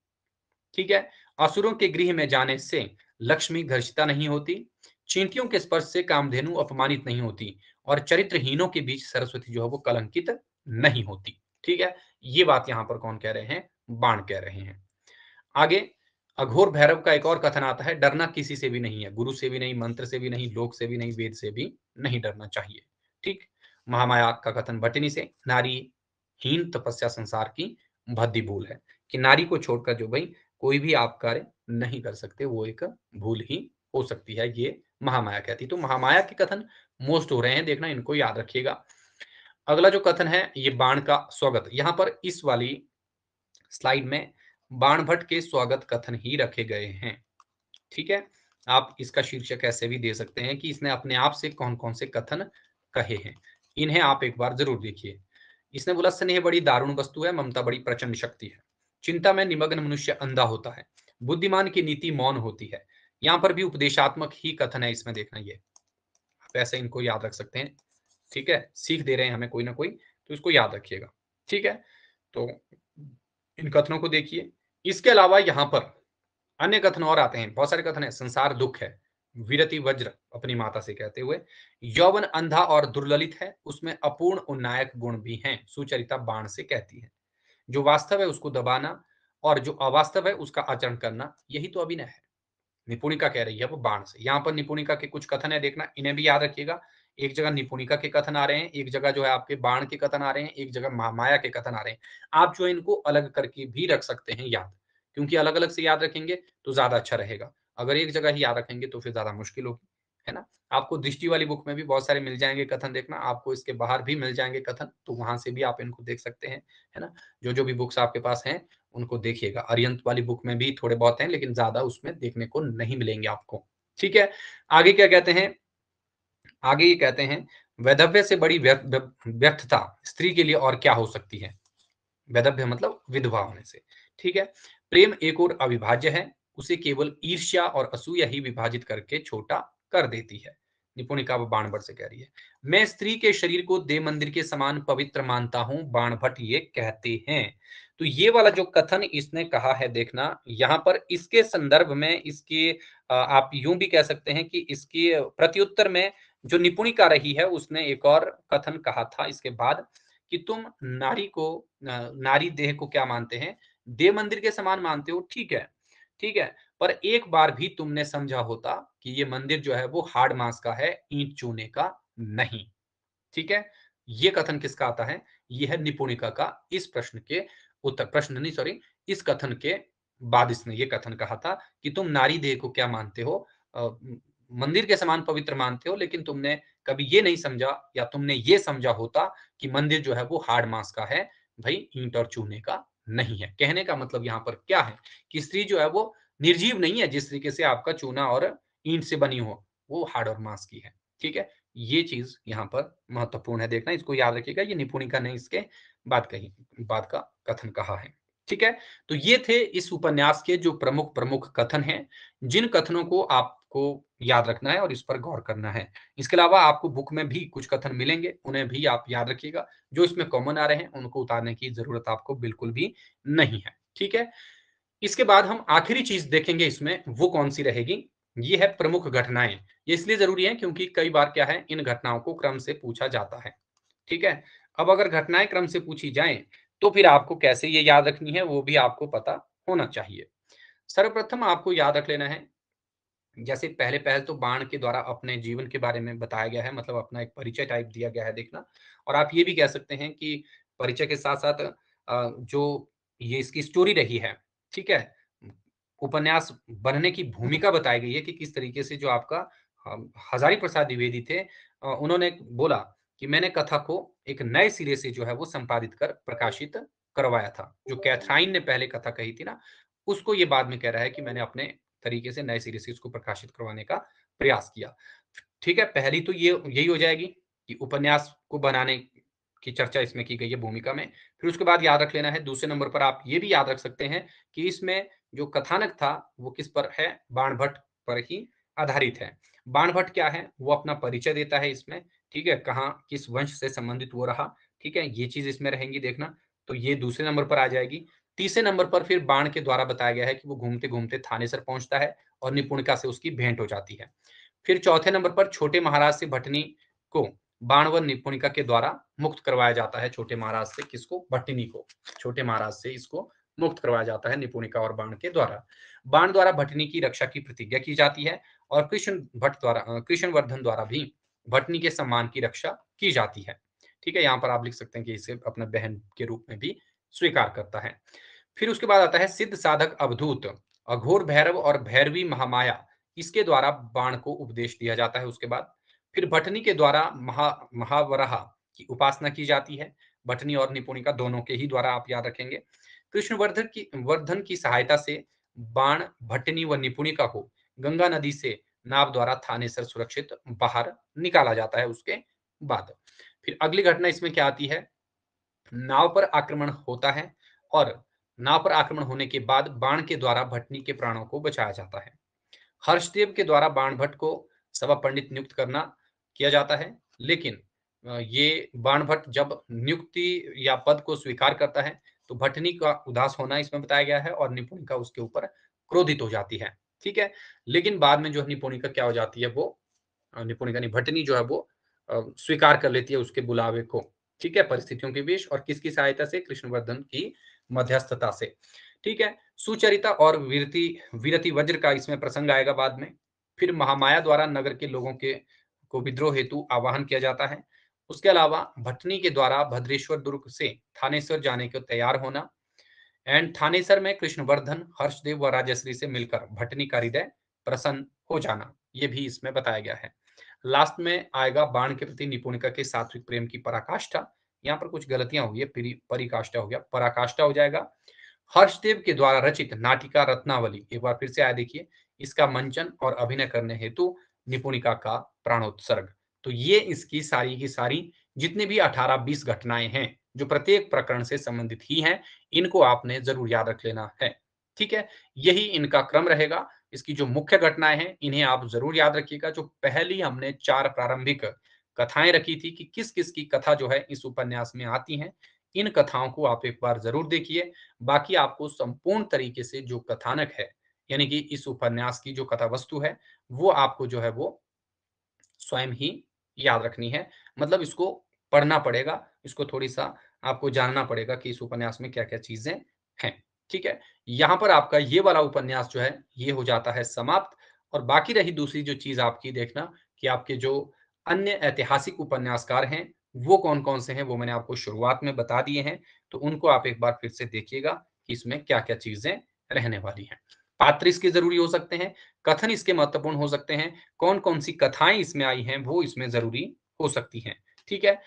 ठीक है असुरों के गृह में जाने से लक्ष्मी घर्षिता नहीं होती चींटियों के स्पर्श से कामधेनु अपमानित नहीं होती और चरित्रहीनों के बीच सरस्वती जो है वो कलंकित नहीं होती ठीक है ये बात यहाँ पर कौन कह रहे हैं बाण कह रहे हैं आगे अघोर भैरव का एक और कथन आता है डरना किसी से भी नहीं है गुरु से भी नहीं मंत्र से भी नहीं लोक से भी नहीं वेद से भी नहीं डरना चाहिए ठीक महामाया का कथन भटिनी से नारी हीन तपस्या संसार की भद्दी भूल है कि नारी को छोड़कर जो भाई कोई भी आप कार्य नहीं कर सकते वो एक भूल ही हो सकती है ये महामाया कहती तो महामाया के कथन मोस्ट हो रहे हैं देखना इनको याद रखिएगा अगला जो कथन है ये बाण का स्वागत यहाँ पर इस वाली स्लाइड में बाणभट्ट के स्वागत कथन ही रखे गए हैं ठीक है आप इसका शीर्षक ऐसे भी दे सकते हैं कि इसने अपने आप से कौन कौन से कथन कहे हैं इन्हें आप एक बार जरूर देखिए इसने बोला स्नेह बड़ी दारुण वस्तु है ममता बड़ी प्रचंड शक्ति है चिंता में निमग्न मनुष्य अंधा होता है बुद्धिमान की नीति मौन होती है यहाँ पर भी उपदेशात्मक ही कथन है इसमें देखना ये आप ऐसे इनको याद रख सकते हैं ठीक है सीख दे रहे हैं हमें कोई ना कोई तो इसको याद रखिएगा ठीक है तो इन कथनों को देखिए इसके अलावा यहाँ पर अन्य कथन और आते हैं बहुत सारे कथन है संसार दुख है विरति वज्र अपनी माता से कहते हुए यौवन अंधा और दुर्ललित है उसमें अपूर्ण उन्नायक गुण भी हैं सुचरिता बाण से कहती है जो वास्तव है उसको दबाना और जो अवास्तव है उसका आचरण करना यही तो अभिनय है निपुणिका कह रही है वो बाण से यहाँ पर निपुणिका के कुछ कथन है देखना इन्हें भी याद रखिएगा एक जगह निपुणिका के कथन आ रहे हैं एक जगह जो है आपके बाण के कथन आ रहे हैं एक जगह महामाया के कथन आ रहे हैं आप जो है इनको अलग करके भी रख सकते हैं याद क्योंकि अलग अलग से याद रखेंगे तो ज्यादा अच्छा रहेगा अगर एक जगह ही याद रखेंगे तो फिर ज्यादा मुश्किल होगी है ना आपको दृष्टि वाली बुक में भी बहुत सारे मिल जाएंगे कथन देखना आपको इसके बाहर भी मिल जाएंगे कथन तो वहां से भी आप इनको देख सकते हैं है ना जो जो भी बुक्स आपके पास हैं उनको देखिएगा अरियंत वाली बुक में भी थोड़े बहुत हैं लेकिन ज्यादा उसमें देखने को नहीं मिलेंगे आपको ठीक है आगे क्या कहते हैं आगे ये कहते हैं वैधव्य से बड़ी व्यर्थता स्त्री के लिए और क्या हो सकती है वैधव्य मतलब विधवा होने से ठीक है प्रेम एक और अविभाज्य है उसे केवल ईर्ष्या और असूया ही विभाजित करके छोटा कर देती है निपुणिका बाणभट्ट से कह रही है मैं स्त्री के शरीर को देव मंदिर के समान पवित्र मानता हूं बाणभट्ट ये कहते हैं तो ये वाला जो कथन इसने कहा है देखना यहाँ पर इसके संदर्भ में इसके आप यूं भी कह सकते हैं कि इसके प्रत्युत्तर में जो निपुणिका रही है उसने एक और कथन कहा था इसके बाद कि तुम नारी को नारी देह को क्या मानते हैं देव मंदिर के समान मानते हो ठीक है ठीक है पर एक बार भी तुमने समझा होता कि ये मंदिर जो है वो हार्ड मास का है ईंट चूने का नहीं ठीक है ये कथन किसका आता है यह है निपुणिका का इस प्रश्न के उत्तर प्रश्न नहीं सॉरी इस कथन के बाद इसने ये कथन कहा था कि तुम नारी देह को क्या मानते हो मंदिर के समान पवित्र मानते हो लेकिन तुमने कभी ये नहीं समझा या तुमने ये समझा होता कि मंदिर जो है वो हार्ड मास का है भाई ईंट और चूने का नहीं है कहने का मतलब यहाँ पर क्या है कि स्त्री जो है वो निर्जीव नहीं है जिस तरीके से आपका चूना और ईंट से बनी हो वो हार्ड और मास की है ठीक है ये चीज यहाँ पर महत्वपूर्ण है देखना इसको याद रखिएगा ये निपुणिका ने इसके बात कही बात का कथन कहा है ठीक है तो ये थे इस उपन्यास के जो प्रमुख प्रमुख कथन हैं जिन कथनों को आपको याद रखना है और इस पर गौर करना है इसके अलावा आपको बुक में भी कुछ कथन मिलेंगे उन्हें भी आप याद रखिएगा जो इसमें कॉमन आ रहे हैं उनको उतारने की जरूरत आपको बिल्कुल भी नहीं है ठीक है इसके बाद हम आखिरी चीज देखेंगे इसमें वो कौन सी रहेगी ये है प्रमुख घटनाएं ये इसलिए जरूरी है क्योंकि कई बार क्या है इन घटनाओं को क्रम से पूछा जाता है ठीक है अब अगर घटनाएं क्रम से पूछी जाए तो फिर आपको कैसे ये याद रखनी है वो भी आपको पता होना चाहिए सर्वप्रथम आपको याद रख लेना है जैसे पहले पहल तो बाण के द्वारा अपने जीवन के बारे में बताया गया है मतलब अपना एक परिचय टाइप दिया गया है देखना और आप ये भी कह सकते हैं कि परिचय के साथ साथ जो ये इसकी स्टोरी रही है ठीक है उपन्यास बनने की भूमिका बताई गई है कि किस तरीके से जो आपका हजारी प्रसाद द्विवेदी थे उन्होंने बोला कि मैंने कथा को एक नए सिरे से जो है वो संपादित कर प्रकाशित करवाया था जो कैथराइन ने पहले कथा कही थी ना उसको ये बाद में कह रहा है कि मैंने अपने तरीके से नए सिरे से इसको प्रकाशित करवाने का प्रयास किया ठीक है पहली तो ये यही हो जाएगी कि उपन्यास को बनाने की चर्चा इसमें की गई है भूमिका में फिर उसके बाद याद रख लेना है दूसरे नंबर पर आप ये भी याद रख सकते हैं कि इसमें जो कथानक था वो किस पर है बाण भट्ट पर ही आधारित है बाण भट्ट क्या है वो अपना परिचय देता है इसमें ठीक है कहाँ किस वंश से संबंधित वो रहा ठीक है ये चीज इसमें रहेंगी देखना तो ये दूसरे नंबर पर आ जाएगी तीसरे नंबर पर फिर बाण के द्वारा बताया गया है कि वो घूमते घूमते थानेसर पहुंचता है और निपुणिका से उसकी भेंट हो जाती है फिर चौथे नंबर पर छोटे महाराज से भटनी को बाण व निपुणिका के द्वारा मुक्त करवाया जाता है छोटे महाराज से किसको भटनी को छोटे महाराज से इसको मुक्त करवाया जाता है निपुणिका और बाण के द्वारा बाण द्वारा भटनी की रक्षा की प्रतिज्ञा की जाती है और कृष्ण भट्ट द्वारा कृष्ण वर्धन द्वारा भी भटनी के सम्मान की रक्षा की जाती है ठीक है यहाँ पर आप लिख सकते हैं कि इसे अपने बहन के रूप में भी स्वीकार करता है फिर उसके बाद आता है सिद्ध साधक अवधूत अघोर भैरव और भैरवी महामाया इसके द्वारा बाण को उपदेश दिया जाता है उसके बाद फिर भटनी के द्वारा महा महावराहा की उपासना की जाती है भटनी और निपुणिका दोनों के ही द्वारा आप याद रखेंगे कृष्णवर्धन की वर्धन की सहायता से बाण भटनी व निपुणिका को गंगा नदी से नाव द्वारा थानेसर सुरक्षित बाहर निकाला जाता है उसके बाद फिर अगली घटना इसमें क्या आती है नाव पर आक्रमण होता है और नाव पर आक्रमण होने के बाद बाण के द्वारा भटनी के प्राणों को बचाया जाता है हर्षदेव के द्वारा बाण भट्ट को सभा पंडित नियुक्त करना किया जाता है लेकिन ये बाण भट्ट जब नियुक्ति या पद को स्वीकार करता है तो भटनी का उदास होना इसमें बताया गया है और निपुणिका उसके ऊपर क्रोधित हो जाती है ठीक है लेकिन बाद में जो निपुणिका क्या हो जाती है वो निपुणिका नहीं भटनी जो है वो स्वीकार कर लेती है उसके बुलावे को ठीक है परिस्थितियों के बीच और किसकी सहायता से कृष्णवर्धन की मध्यस्थता से ठीक है सुचरिता और वीरति वीरति वज्र का इसमें प्रसंग आएगा बाद में फिर महामाया द्वारा नगर के लोगों के को विद्रोह हेतु आवाहन किया जाता है उसके अलावा भटनी के द्वारा भद्रेश्वर दुर्ग से थानेश्वर जाने को तैयार होना एंड थानेश्वर में कृष्णवर्धन हर्षदेव व राजश्री से मिलकर भटनी का हृदय प्रसन्न हो जाना ये भी इसमें बताया गया है लास्ट में आएगा बाण के प्रति निपुणिका के सात्विक प्रेम की पराकाष्ठा यहाँ पर कुछ गलतियां हुई है परिकाष्ठा हो गया पराकाष्ठा हो जाएगा हर्षदेव के द्वारा रचित नाटिका रत्नावली एक बार फिर से आया देखिए इसका मंचन और अभिनय करने हेतु निपुणिका का प्राणोत्सर्ग तो ये इसकी सारी की सारी जितने भी 18-20 घटनाएं हैं जो प्रत्येक प्रकरण से संबंधित ही हैं इनको आपने जरूर याद रख लेना है ठीक है यही इनका क्रम रहेगा इसकी जो मुख्य घटनाएं हैं इन्हें आप जरूर याद रखिएगा जो पहली हमने चार प्रारंभिक कथाएं रखी थी कि किस किस की कथा जो है इस उपन्यास में आती हैं इन कथाओं को आप एक बार जरूर देखिए बाकी आपको संपूर्ण तरीके से जो कथानक है यानी कि इस उपन्यास की जो कथा वस्तु है वो आपको जो है वो स्वयं ही याद रखनी है मतलब इसको पढ़ना पड़ेगा इसको थोड़ी सा आपको जानना पड़ेगा कि इस उपन्यास में क्या क्या चीजें हैं ठीक है यहाँ पर आपका ये वाला उपन्यास जो है ये हो जाता है समाप्त और बाकी रही दूसरी जो चीज आपकी देखना कि आपके जो अन्य ऐतिहासिक उपन्यासकार हैं वो कौन कौन से हैं वो मैंने आपको शुरुआत में बता दिए हैं तो उनको आप एक बार फिर से देखिएगा कि इसमें क्या क्या चीजें रहने वाली हैं पात्र इसके जरूरी हो सकते हैं कथन इसके महत्वपूर्ण हो सकते हैं कौन कौन सी कथाएं इसमें आई हैं वो इसमें जरूरी हो सकती हैं ठीक है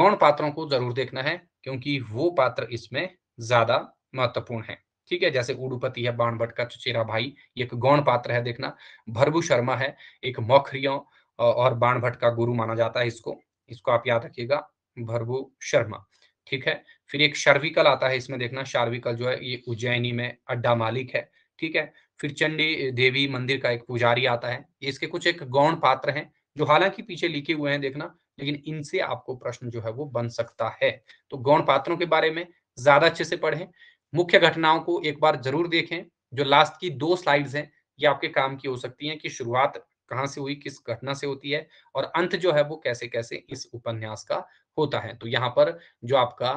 गौण पात्रों को जरूर देखना है क्योंकि वो पात्र इसमें ज्यादा महत्वपूर्ण है ठीक है जैसे उड़ुपति है बाणभट का चुचेरा भाई एक गौण पात्र है देखना भरभु शर्मा है एक मौखरियों और बाण भट्ट का गुरु माना जाता है इसको इसको आप याद रखिएगा भरभु शर्मा ठीक है फिर एक शर्विकल आता है इसमें देखना शार्विकल जो है ये उज्जैनी में अड्डा मालिक है ठीक है फिर चंडी देवी मंदिर का एक पुजारी आता है इसके कुछ एक गौण पात्र हैं जो हालांकि पीछे लिखे हुए हैं देखना लेकिन इनसे आपको प्रश्न जो है वो बन सकता है तो गौण पात्रों के बारे में ज्यादा अच्छे से पढ़ें मुख्य घटनाओं को एक बार जरूर देखें जो लास्ट की दो स्लाइड्स हैं ये आपके काम की हो सकती हैं कि शुरुआत कहां से हुई किस घटना से होती है और अंत जो है वो कैसे कैसे इस उपन्यास का होता है तो यहाँ पर जो आपका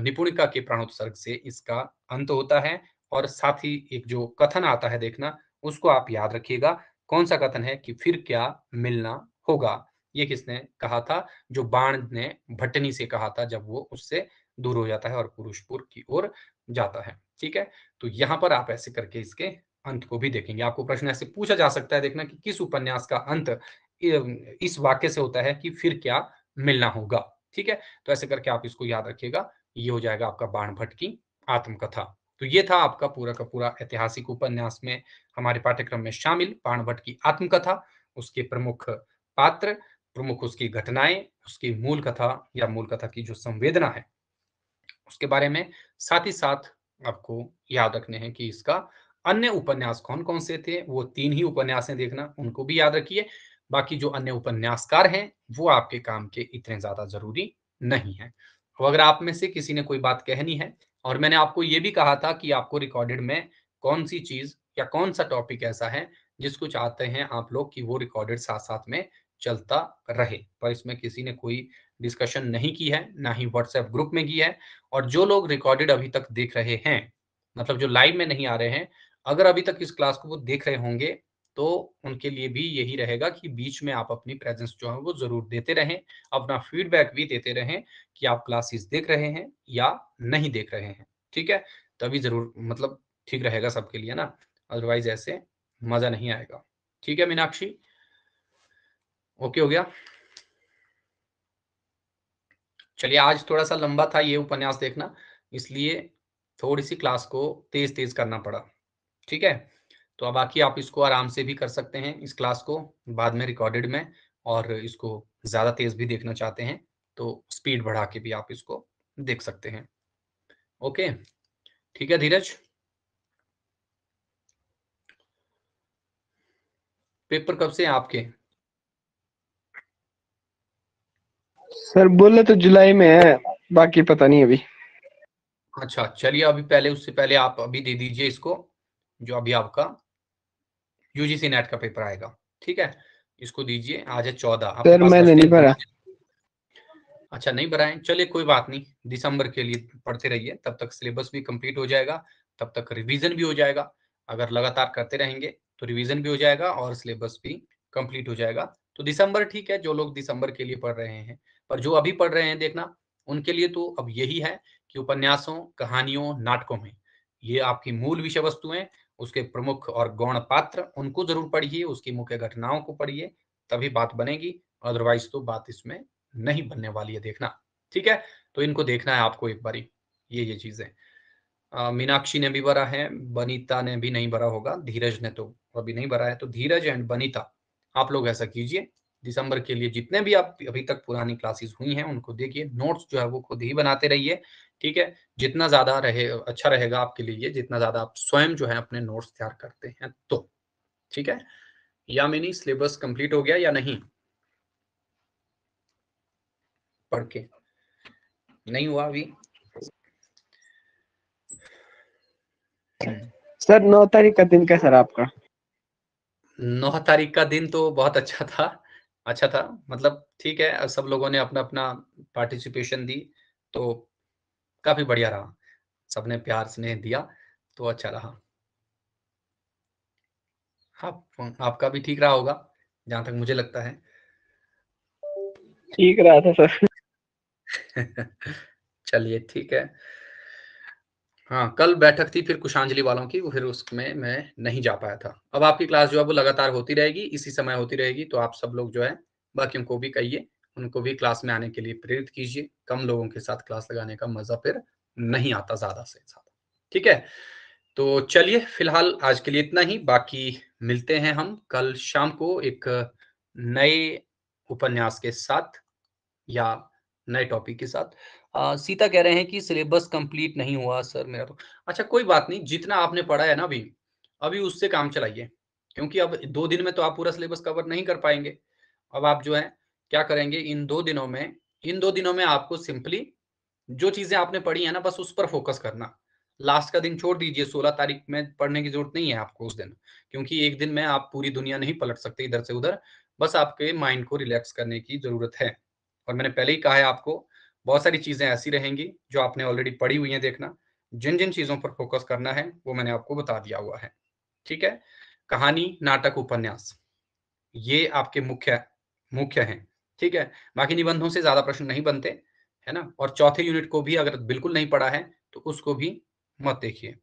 निपुणिका के प्राणोत्सर्ग से इसका अंत होता है और साथ ही एक जो कथन आता है देखना उसको आप याद रखिएगा कौन सा कथन है कि फिर क्या मिलना होगा ये किसने कहा था जो बाण ने भटनी से कहा था जब वो उससे दूर हो जाता है और पुरुषपुर की ओर जाता है ठीक है तो यहाँ पर आप ऐसे करके इसके अंत को भी देखेंगे आपको प्रश्न ऐसे पूछा जा सकता है देखना कि किस उपन्यास का अंत इस वाक्य से होता है कि फिर क्या मिलना होगा ठीक है तो ऐसे करके आप इसको याद रखिएगा ये हो जाएगा आपका बाण भट्ट की आत्मकथा तो ये था आपका पूरा का पूरा ऐतिहासिक उपन्यास में हमारे पाठ्यक्रम में शामिल बाण भट्ट की आत्मकथा उसके प्रमुख पात्र प्रमुख उसकी घटनाएं उसकी मूल कथा या मूल कथा की जो संवेदना है उसके बारे में साथ ही साथ आपको याद रखने हैं कि इसका अन्य उपन्यास कौन कौन से थे वो तीन ही उपन्यास हैं देखना उनको भी याद रखिए बाकी जो अन्य उपन्यासकार हैं वो आपके काम के इतने ज्यादा जरूरी नहीं है अब अगर आप में से किसी ने कोई बात कहनी है और मैंने आपको ये भी कहा था कि आपको रिकॉर्डेड में कौन सी चीज या कौन सा टॉपिक ऐसा है जिसको चाहते हैं आप लोग कि वो रिकॉर्डेड साथ साथ में चलता रहे पर इसमें किसी ने कोई डिस्कशन नहीं की है ना ही व्हाट्सएप ग्रुप में की है और जो लोग रिकॉर्डेड अभी तक देख रहे हैं मतलब जो लाइव में नहीं आ रहे हैं अगर अभी तक इस क्लास को वो देख रहे होंगे तो उनके लिए भी यही रहेगा कि बीच में आप अपनी प्रेजेंस जो है वो जरूर देते रहें अपना फीडबैक भी देते रहें कि आप क्लासेस देख रहे हैं या नहीं देख रहे हैं ठीक है तभी जरूर मतलब ठीक रहेगा सबके लिए ना अदरवाइज ऐसे मजा नहीं आएगा ठीक है मीनाक्षी ओके हो गया चलिए आज थोड़ा सा लंबा था ये उपन्यास देखना इसलिए थोड़ी सी क्लास को तेज तेज करना पड़ा ठीक है तो अब बाकी आप इसको आराम से भी कर सकते हैं इस क्लास को बाद में रिकॉर्डेड में और इसको ज़्यादा तेज़ भी देखना चाहते हैं तो स्पीड बढ़ा के भी आप इसको देख सकते हैं ओके ठीक है धीरज पेपर कब से आपके सर बोले तो जुलाई में है बाकी पता नहीं अभी अच्छा चलिए अभी पहले उससे पहले आप अभी दे दीजिए इसको जो अभी आपका यूजीसी नेट का पेपर आएगा ठीक है इसको दीजिए आज है चौदह अच्छा नहीं भरा है चलिए कोई बात नहीं दिसंबर के लिए पढ़ते रहिए तब तक सिलेबस भी कंप्लीट हो जाएगा तब तक रिवीजन भी हो जाएगा अगर लगातार करते रहेंगे तो रिवीजन भी हो जाएगा और सिलेबस भी कंप्लीट हो जाएगा तो दिसंबर ठीक है जो लोग दिसंबर के लिए पढ़ रहे हैं पर जो अभी पढ़ रहे हैं देखना उनके लिए तो अब यही है कि उपन्यासों कहानियों नाटकों में ये आपकी मूल विषय वस्तु है उसके प्रमुख और गौण पात्र उनको जरूर पढ़िए उसकी मुख्य घटनाओं को पढ़िए तभी बात बनेगी अदरवाइज तो बात इसमें नहीं बनने वाली है देखना ठीक है तो इनको देखना है आपको एक बारी ये ये चीजें मीनाक्षी ने भी भरा है बनीता ने भी नहीं भरा होगा धीरज ने तो अभी नहीं भरा है तो धीरज एंड बनीता आप लोग ऐसा कीजिए दिसंबर के लिए जितने भी आप अभी तक पुरानी क्लासेस हुई हैं उनको देखिए नोट्स जो है वो खुद ही बनाते रहिए ठीक है जितना ज्यादा रहे अच्छा रहेगा आपके लिए जितना ज्यादा आप स्वयं जो है अपने नोट्स तैयार करते हैं तो ठीक है या मिनी सिलेबस कंप्लीट हो गया या नहीं पढ़ के नहीं हुआ अभी सर नौ तारीख का दिन का सर आपका नौ तारीख का दिन तो बहुत अच्छा था अच्छा था मतलब ठीक है सब लोगों ने अपना अपना पार्टिसिपेशन दी तो काफी बढ़िया रहा सबने प्यार स्नेह दिया तो अच्छा रहा आप, हाँ, आपका भी ठीक रहा होगा जहां तक मुझे लगता है ठीक रहा था सर चलिए ठीक है हाँ कल बैठक थी फिर कुशांजलि वालों की वो फिर उसमें मैं नहीं जा पाया था अब आपकी क्लास जो है वो लगातार होती रहेगी इसी समय होती रहेगी तो आप सब लोग जो है बाकियों को भी कहिए उनको भी क्लास में आने के लिए प्रेरित कीजिए कम लोगों के साथ क्लास लगाने का मजा फिर नहीं आता ज्यादा से ज्यादा ठीक है तो चलिए फिलहाल आज के लिए इतना ही बाकी मिलते हैं हम कल शाम को एक नए उपन्यास के साथ या नए टॉपिक के साथ आ, सीता कह रहे हैं कि सिलेबस कंप्लीट नहीं हुआ सर मेरा तो अच्छा कोई बात नहीं जितना आपने पढ़ा है ना अभी अभी उससे काम चलाइए क्योंकि अब दो दिन में तो आप पूरा सिलेबस कवर नहीं कर पाएंगे अब आप जो है क्या करेंगे इन दो दिनों में इन दो दिनों में आपको सिंपली जो चीजें आपने पढ़ी है ना बस उस पर फोकस करना लास्ट का दिन छोड़ दीजिए सोलह तारीख में पढ़ने की जरूरत नहीं है आपको उस दिन क्योंकि एक दिन में आप पूरी दुनिया नहीं पलट सकते इधर से उधर बस आपके माइंड को रिलैक्स करने की जरूरत है और मैंने पहले ही कहा है आपको बहुत सारी चीजें ऐसी रहेंगी जो आपने ऑलरेडी पढ़ी हुई हैं देखना जिन जिन चीजों पर फोकस करना है वो मैंने आपको बता दिया हुआ है ठीक है कहानी नाटक उपन्यास ये आपके मुख्य मुख्य हैं ठीक है बाकी निबंधों से ज्यादा प्रश्न नहीं बनते है ना और चौथे यूनिट को भी अगर बिल्कुल नहीं पढ़ा है तो उसको भी मत देखिए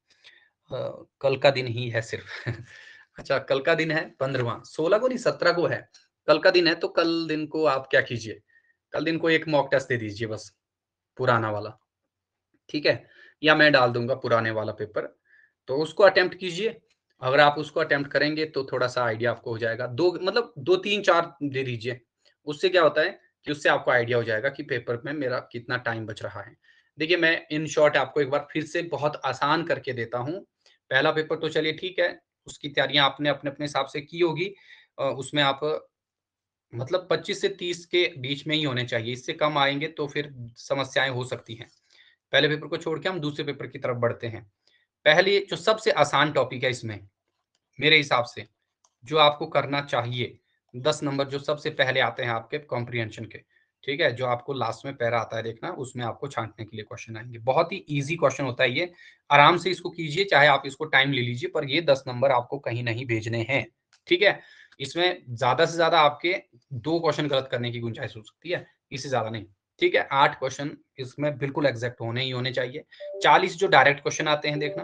कल का दिन ही है सिर्फ अच्छा कल का दिन है पंद्रवा सोलह को नहीं सत्रह को है कल का दिन है तो कल दिन को आप क्या कीजिए कल दिन को एक मॉक टेस्ट दे दीजिए बस पुराना वाला ठीक है या मैं डाल दूंगा पुराने वाला पेपर तो उसको अटेम्प्ट कीजिए अगर आप उसको अटेम्प्ट करेंगे तो थोड़ा सा आइडिया आपको हो जाएगा दो मतलब दो तीन चार दे दीजिए उससे क्या होता है कि उससे आपको आइडिया हो जाएगा कि पेपर में मेरा कितना टाइम बच रहा है देखिए मैं इन शॉर्ट आपको एक बार फिर से बहुत आसान करके देता हूँ पहला पेपर तो चलिए ठीक है उसकी तैयारियां आपने अपने अपने हिसाब से की होगी उसमें आप हम्म। मतलब 25 से 30 के बीच में ही होने चाहिए इससे कम आएंगे तो फिर समस्याएं हो सकती हैं पहले पेपर को छोड़ के हम दूसरे पेपर की तरफ बढ़ते हैं पहले जो सबसे आसान टॉपिक है इसमें मेरे हिसाब से जो आपको करना चाहिए दस नंबर जो सबसे पहले आते हैं आपके कॉम्प्रिहेंशन के ठीक है जो आपको लास्ट में पैरा आता है देखना उसमें आपको छांटने के लिए क्वेश्चन आएंगे बहुत ही इजी क्वेश्चन होता है ये आराम से इसको कीजिए चाहे आप इसको टाइम ले लीजिए पर ये दस नंबर आपको कहीं नहीं भेजने हैं ठीक है इसमें ज्यादा से ज्यादा आपके दो क्वेश्चन गलत करने की गुंजाइश हो सकती है इससे ज्यादा नहीं ठीक है आठ क्वेश्चन इसमें बिल्कुल एग्जैक्ट होने ही होने चाहिए चालीस जो डायरेक्ट क्वेश्चन आते हैं देखना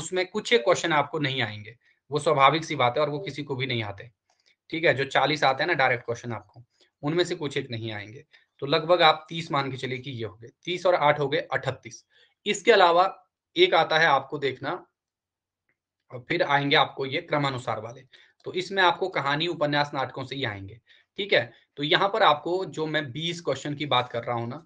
उसमें कुछ एक क्वेश्चन आपको नहीं आएंगे वो स्वाभाविक सी बात है और वो किसी को भी नहीं आते ठीक है जो चालीस आते हैं ना डायरेक्ट क्वेश्चन आपको उनमें से कुछ एक नहीं आएंगे तो लगभग आप तीस मान के चलिए कि ये हो गए तीस और आठ हो गए अठतीस इसके अलावा एक आता है आपको देखना और फिर आएंगे आपको ये क्रमानुसार वाले तो इसमें आपको कहानी उपन्यास नाटकों से ही आएंगे ठीक है तो यहाँ पर आपको जो मैं बीस क्वेश्चन की बात कर रहा हूँ ना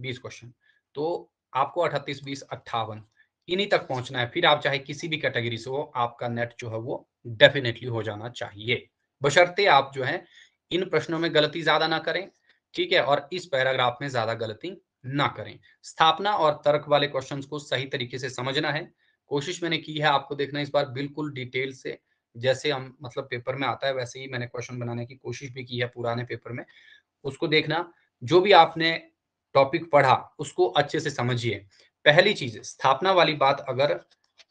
बीस क्वेश्चन तो आपको अठतीस बीस अट्ठावन इन्हीं तक पहुंचना है फिर आप चाहे किसी भी कैटेगरी से हो आपका नेट जो है वो डेफिनेटली हो जाना चाहिए बशर्ते आप जो है इन प्रश्नों में गलती ज्यादा ना करें ठीक है और इस पैराग्राफ में ज्यादा गलती ना करें स्थापना और तर्क वाले क्वेश्चंस को सही तरीके से समझना है कोशिश मैंने की है आपको देखना इस बार बिल्कुल डिटेल से जैसे हम मतलब पेपर में आता है वैसे ही मैंने क्वेश्चन बनाने की कोशिश भी की है पुराने पेपर में उसको देखना जो भी आपने टॉपिक पढ़ा उसको अच्छे से समझिए पहली चीज स्थापना वाली बात अगर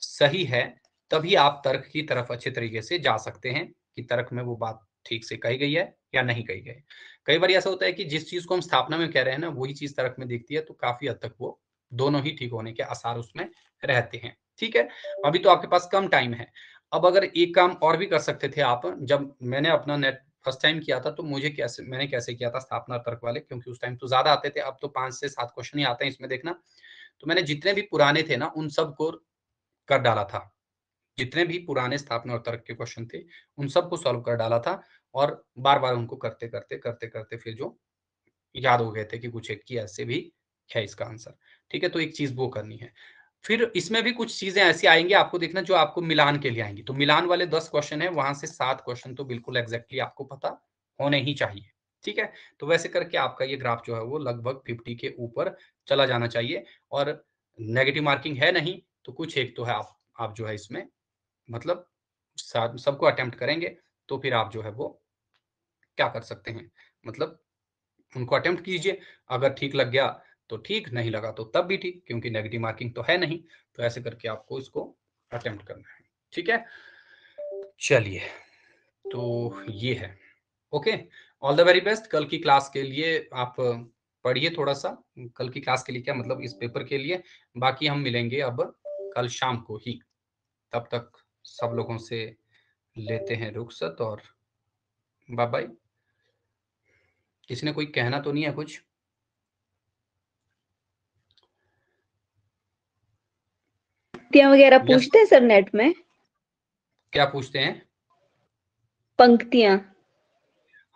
सही है तभी आप तर्क की तरफ अच्छे तरीके से जा सकते हैं कि तर्क में वो बात ठीक से कही गई है या नहीं कही गई कई बार ऐसा होता है कि जिस चीज को हम स्थापना में कह रहे हैं ना वही चीज तर्क में दिखती है तो काफी हद तक वो दोनों ही ठीक होने के आसार उसमें रहते हैं ठीक है अभी तो आपके पास कम टाइम है अब अगर एक काम और भी कर सकते थे आप जब मैंने अपना नेट फर्स्ट टाइम किया था तो मुझे कैसे मैंने कैसे किया था स्थापना तर्क वाले क्योंकि उस टाइम तो ज्यादा आते थे अब तो पांच से सात क्वेश्चन ही आते हैं इसमें देखना तो मैंने जितने भी पुराने थे ना उन सब को कर डाला था जितने भी पुराने स्थापना और तर्क के क्वेश्चन थे उन सबको सॉल्व कर डाला था और बार बार उनको करते करते करते करते फिर जो याद हो गए थे कि कुछ एक किया ऐसे भी है इसका आंसर ठीक है तो एक चीज वो करनी है फिर इसमें भी कुछ चीजें ऐसी आएंगी आपको देखना जो आपको मिलान के लिए आएंगी तो मिलान वाले दस क्वेश्चन है वहां से सात क्वेश्चन तो बिल्कुल एग्जैक्टली आपको पता होने ही चाहिए ठीक है तो वैसे करके आपका ये ग्राफ जो है वो लगभग फिफ्टी के ऊपर चला जाना चाहिए और नेगेटिव मार्किंग है नहीं तो कुछ एक तो है आप आप जो है इसमें मतलब सबको अटेम्प्ट करेंगे तो फिर आप जो है वो क्या कर सकते हैं मतलब उनको अटेम्प्ट कीजिए अगर ठीक लग गया तो ठीक नहीं लगा तो तब भी ठीक क्योंकि नेगेटिव मार्किंग तो है नहीं तो ऐसे करके आपको इसको अटेम्प्ट करना है ठीक है चलिए तो ये है okay all the very best कल की क्लास के लिए आप पढ़िए थोड़ा सा कल की क्लास के लिए क्या मतलब इस पेपर के लिए बाकी हम मिलेंगे अब कल शाम को ही तब तक सब लोगों से लेते हैं रुखसत और बाय बाय किसी ने कोई कहना तो नहीं है कुछ पंक्तियां वगैरह पूछते हैं सर नेट में क्या पूछते हैं पंक्तियां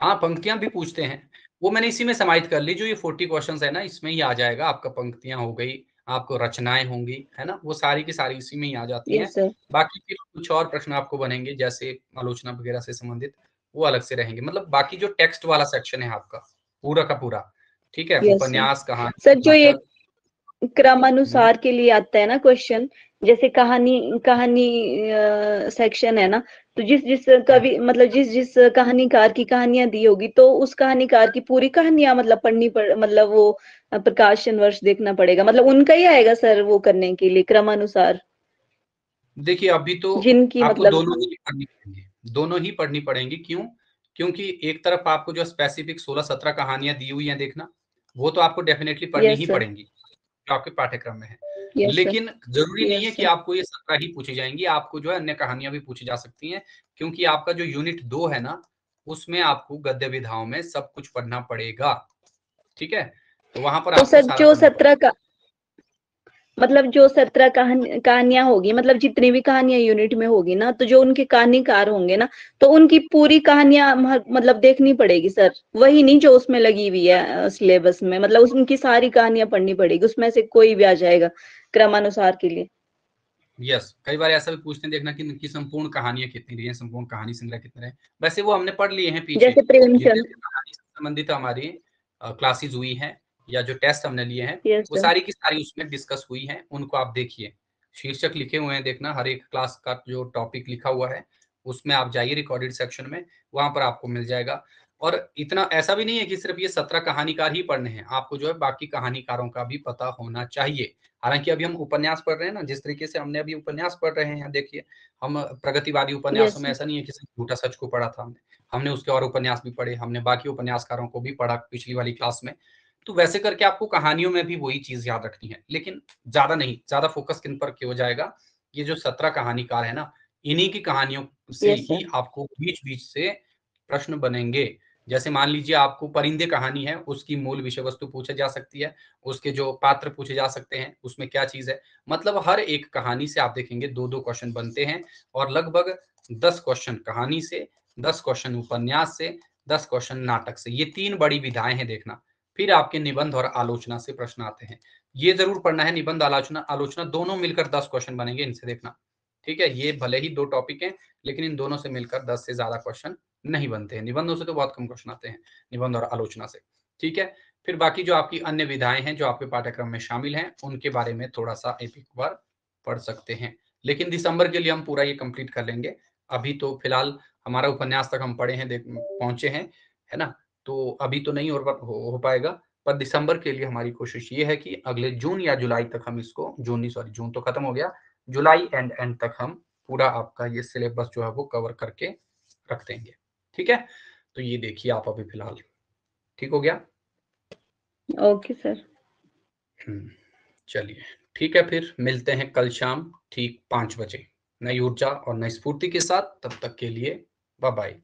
हाँ पंक्तियां भी पूछते हैं वो मैंने इसी में समाहित कर ली जो ये फोर्टी क्वेश्चन है ना इसमें ही आ जाएगा आपका पंक्तियां हो गई आपको रचनाएं होंगी है ना वो सारी की सारी इसी में ही आ जाती है बाकी फिर कुछ और प्रश्न आपको बनेंगे जैसे आलोचना वगैरह से संबंधित वो अलग से रहेंगे मतलब बाकी जो टेक्स्ट वाला सेक्शन है आपका पूरा का पूरा ठीक है उपन्यास कहा सर जो ये क्रमानुसार हम्म। के लिए आता है ना क्वेश्चन जैसे कहानी कहानी सेक्शन है ना तो जिस जिस कवि हाँ। मतलब जिस जिस कहानीकार की कहानियां दी होगी तो उस कहानीकार की पूरी कहानियां मतलब पढ़नी पड़ मतलब वो प्रकाशन वर्ष देखना पड़ेगा मतलब उनका ही आएगा सर वो करने के लिए क्रमानुसार देखिए अभी तो जिनकी मतलब दोनों ही पढ़नी पड़ेंगी दोनों ही पढ़नी पड़ेंगी क्यों क्योंकि एक तरफ आपको जो स्पेसिफिक सोलह सत्रह कहानियां दी हुई है देखना वो तो आपको डेफिनेटली पढ़नी ही पड़ेंगी आपके पाठ्यक्रम में है yes, लेकिन जरूरी yes, नहीं है कि आपको ये सत्रह ही पूछी जाएंगी आपको जो है अन्य कहानियां भी पूछी जा सकती हैं क्योंकि आपका जो यूनिट दो है ना उसमें आपको गद्य विधाओं में सब कुछ पढ़ना पड़ेगा ठीक है तो वहां पर तो सर जो सत्रह का मतलब जो सत्रह कहानियां होगी मतलब जितनी भी कहानियां यूनिट में होगी ना तो जो उनके कहानीकार होंगे ना तो उनकी पूरी कहानियां मतलब देखनी पड़ेगी सर वही नहीं जो उसमें लगी हुई है सिलेबस में मतलब उनकी सारी कहानियां पढ़नी पड़ेगी उसमें से कोई भी आ जाएगा क्रमानुसार के लिए यस yes, कई बार ऐसा भी पूछते हैं देखना कि उनकी संपूर्ण कहानियां कितनी रही है संपूर्ण कहानी संग्रह कितने हैं वैसे वो हमने पढ़ लिए हैं पीछे जैसे प्रेमचंद संबंधित हमारी क्लासेज हुई है या जो टेस्ट हमने लिए हैं yes, वो सारी की सारी उसमें डिस्कस हुई हैं उनको आप देखिए शीर्षक लिखे हुए हैं देखना हर एक क्लास का जो टॉपिक लिखा हुआ है उसमें आप जाइए रिकॉर्डेड सेक्शन में वहां पर आपको मिल जाएगा और इतना ऐसा भी नहीं है कि सिर्फ ये सत्रह कहानीकार ही पढ़ने हैं आपको जो है बाकी कहानीकारों का भी पता होना चाहिए हालांकि अभी हम उपन्यास पढ़ रहे हैं ना जिस तरीके से हमने अभी उपन्यास पढ़ रहे हैं देखिए हम प्रगतिवादी उपन्यासों में ऐसा नहीं है कि सिर्फ झूठा सच को पढ़ा था हमने हमने उसके और उपन्यास भी पढ़े हमने बाकी उपन्यासकारों को भी पढ़ा पिछली वाली क्लास में तो वैसे करके आपको कहानियों में भी वही चीज याद रखनी है लेकिन ज्यादा नहीं ज्यादा फोकस किन पर हो जाएगा ये जो सत्रह कहानीकार है ना इन्हीं की कहानियों से ही आपको बीच बीच से प्रश्न बनेंगे जैसे मान लीजिए आपको परिंदे कहानी है उसकी मूल विषय वस्तु पूछा जा सकती है उसके जो पात्र पूछे जा सकते हैं उसमें क्या चीज है मतलब हर एक कहानी से आप देखेंगे दो दो क्वेश्चन बनते हैं और लगभग दस क्वेश्चन कहानी से दस क्वेश्चन उपन्यास से दस क्वेश्चन नाटक से ये तीन बड़ी विधाएं हैं देखना फिर आपके निबंध और आलोचना से प्रश्न आते हैं ये जरूर पढ़ना है निबंध आलोचना आलोचना दोनों मिलकर दस क्वेश्चन बनेंगे इनसे देखना ठीक है ये भले ही दो टॉपिक हैं लेकिन इन दोनों से मिलकर दस से ज्यादा क्वेश्चन नहीं बनते हैं निबंधों से तो बहुत कम क्वेश्चन आते हैं निबंध और आलोचना से ठीक है फिर बाकी जो आपकी अन्य विधाएं हैं जो आपके पाठ्यक्रम में शामिल हैं उनके बारे में थोड़ा सा एक बार पढ़ सकते हैं लेकिन दिसंबर के लिए हम पूरा ये कंप्लीट कर लेंगे अभी तो फिलहाल हमारा उपन्यास तक हम पढ़े हैं पहुंचे हैं है ना तो अभी तो नहीं हो, हो पाएगा पर दिसंबर के लिए हमारी कोशिश ये है कि अगले जून या जुलाई तक हम इसको जून नहीं सॉरी जून तो खत्म हो गया जुलाई एंड एंड तक हम पूरा आपका ये सिलेबस जो है वो कवर करके रख देंगे ठीक है तो ये देखिए आप अभी फिलहाल ठीक हो गया ओके सर हम्म, चलिए ठीक है फिर मिलते हैं कल शाम ठीक पांच बजे नई ऊर्जा और नई स्फूर्ति के साथ तब तक के लिए बाय बाय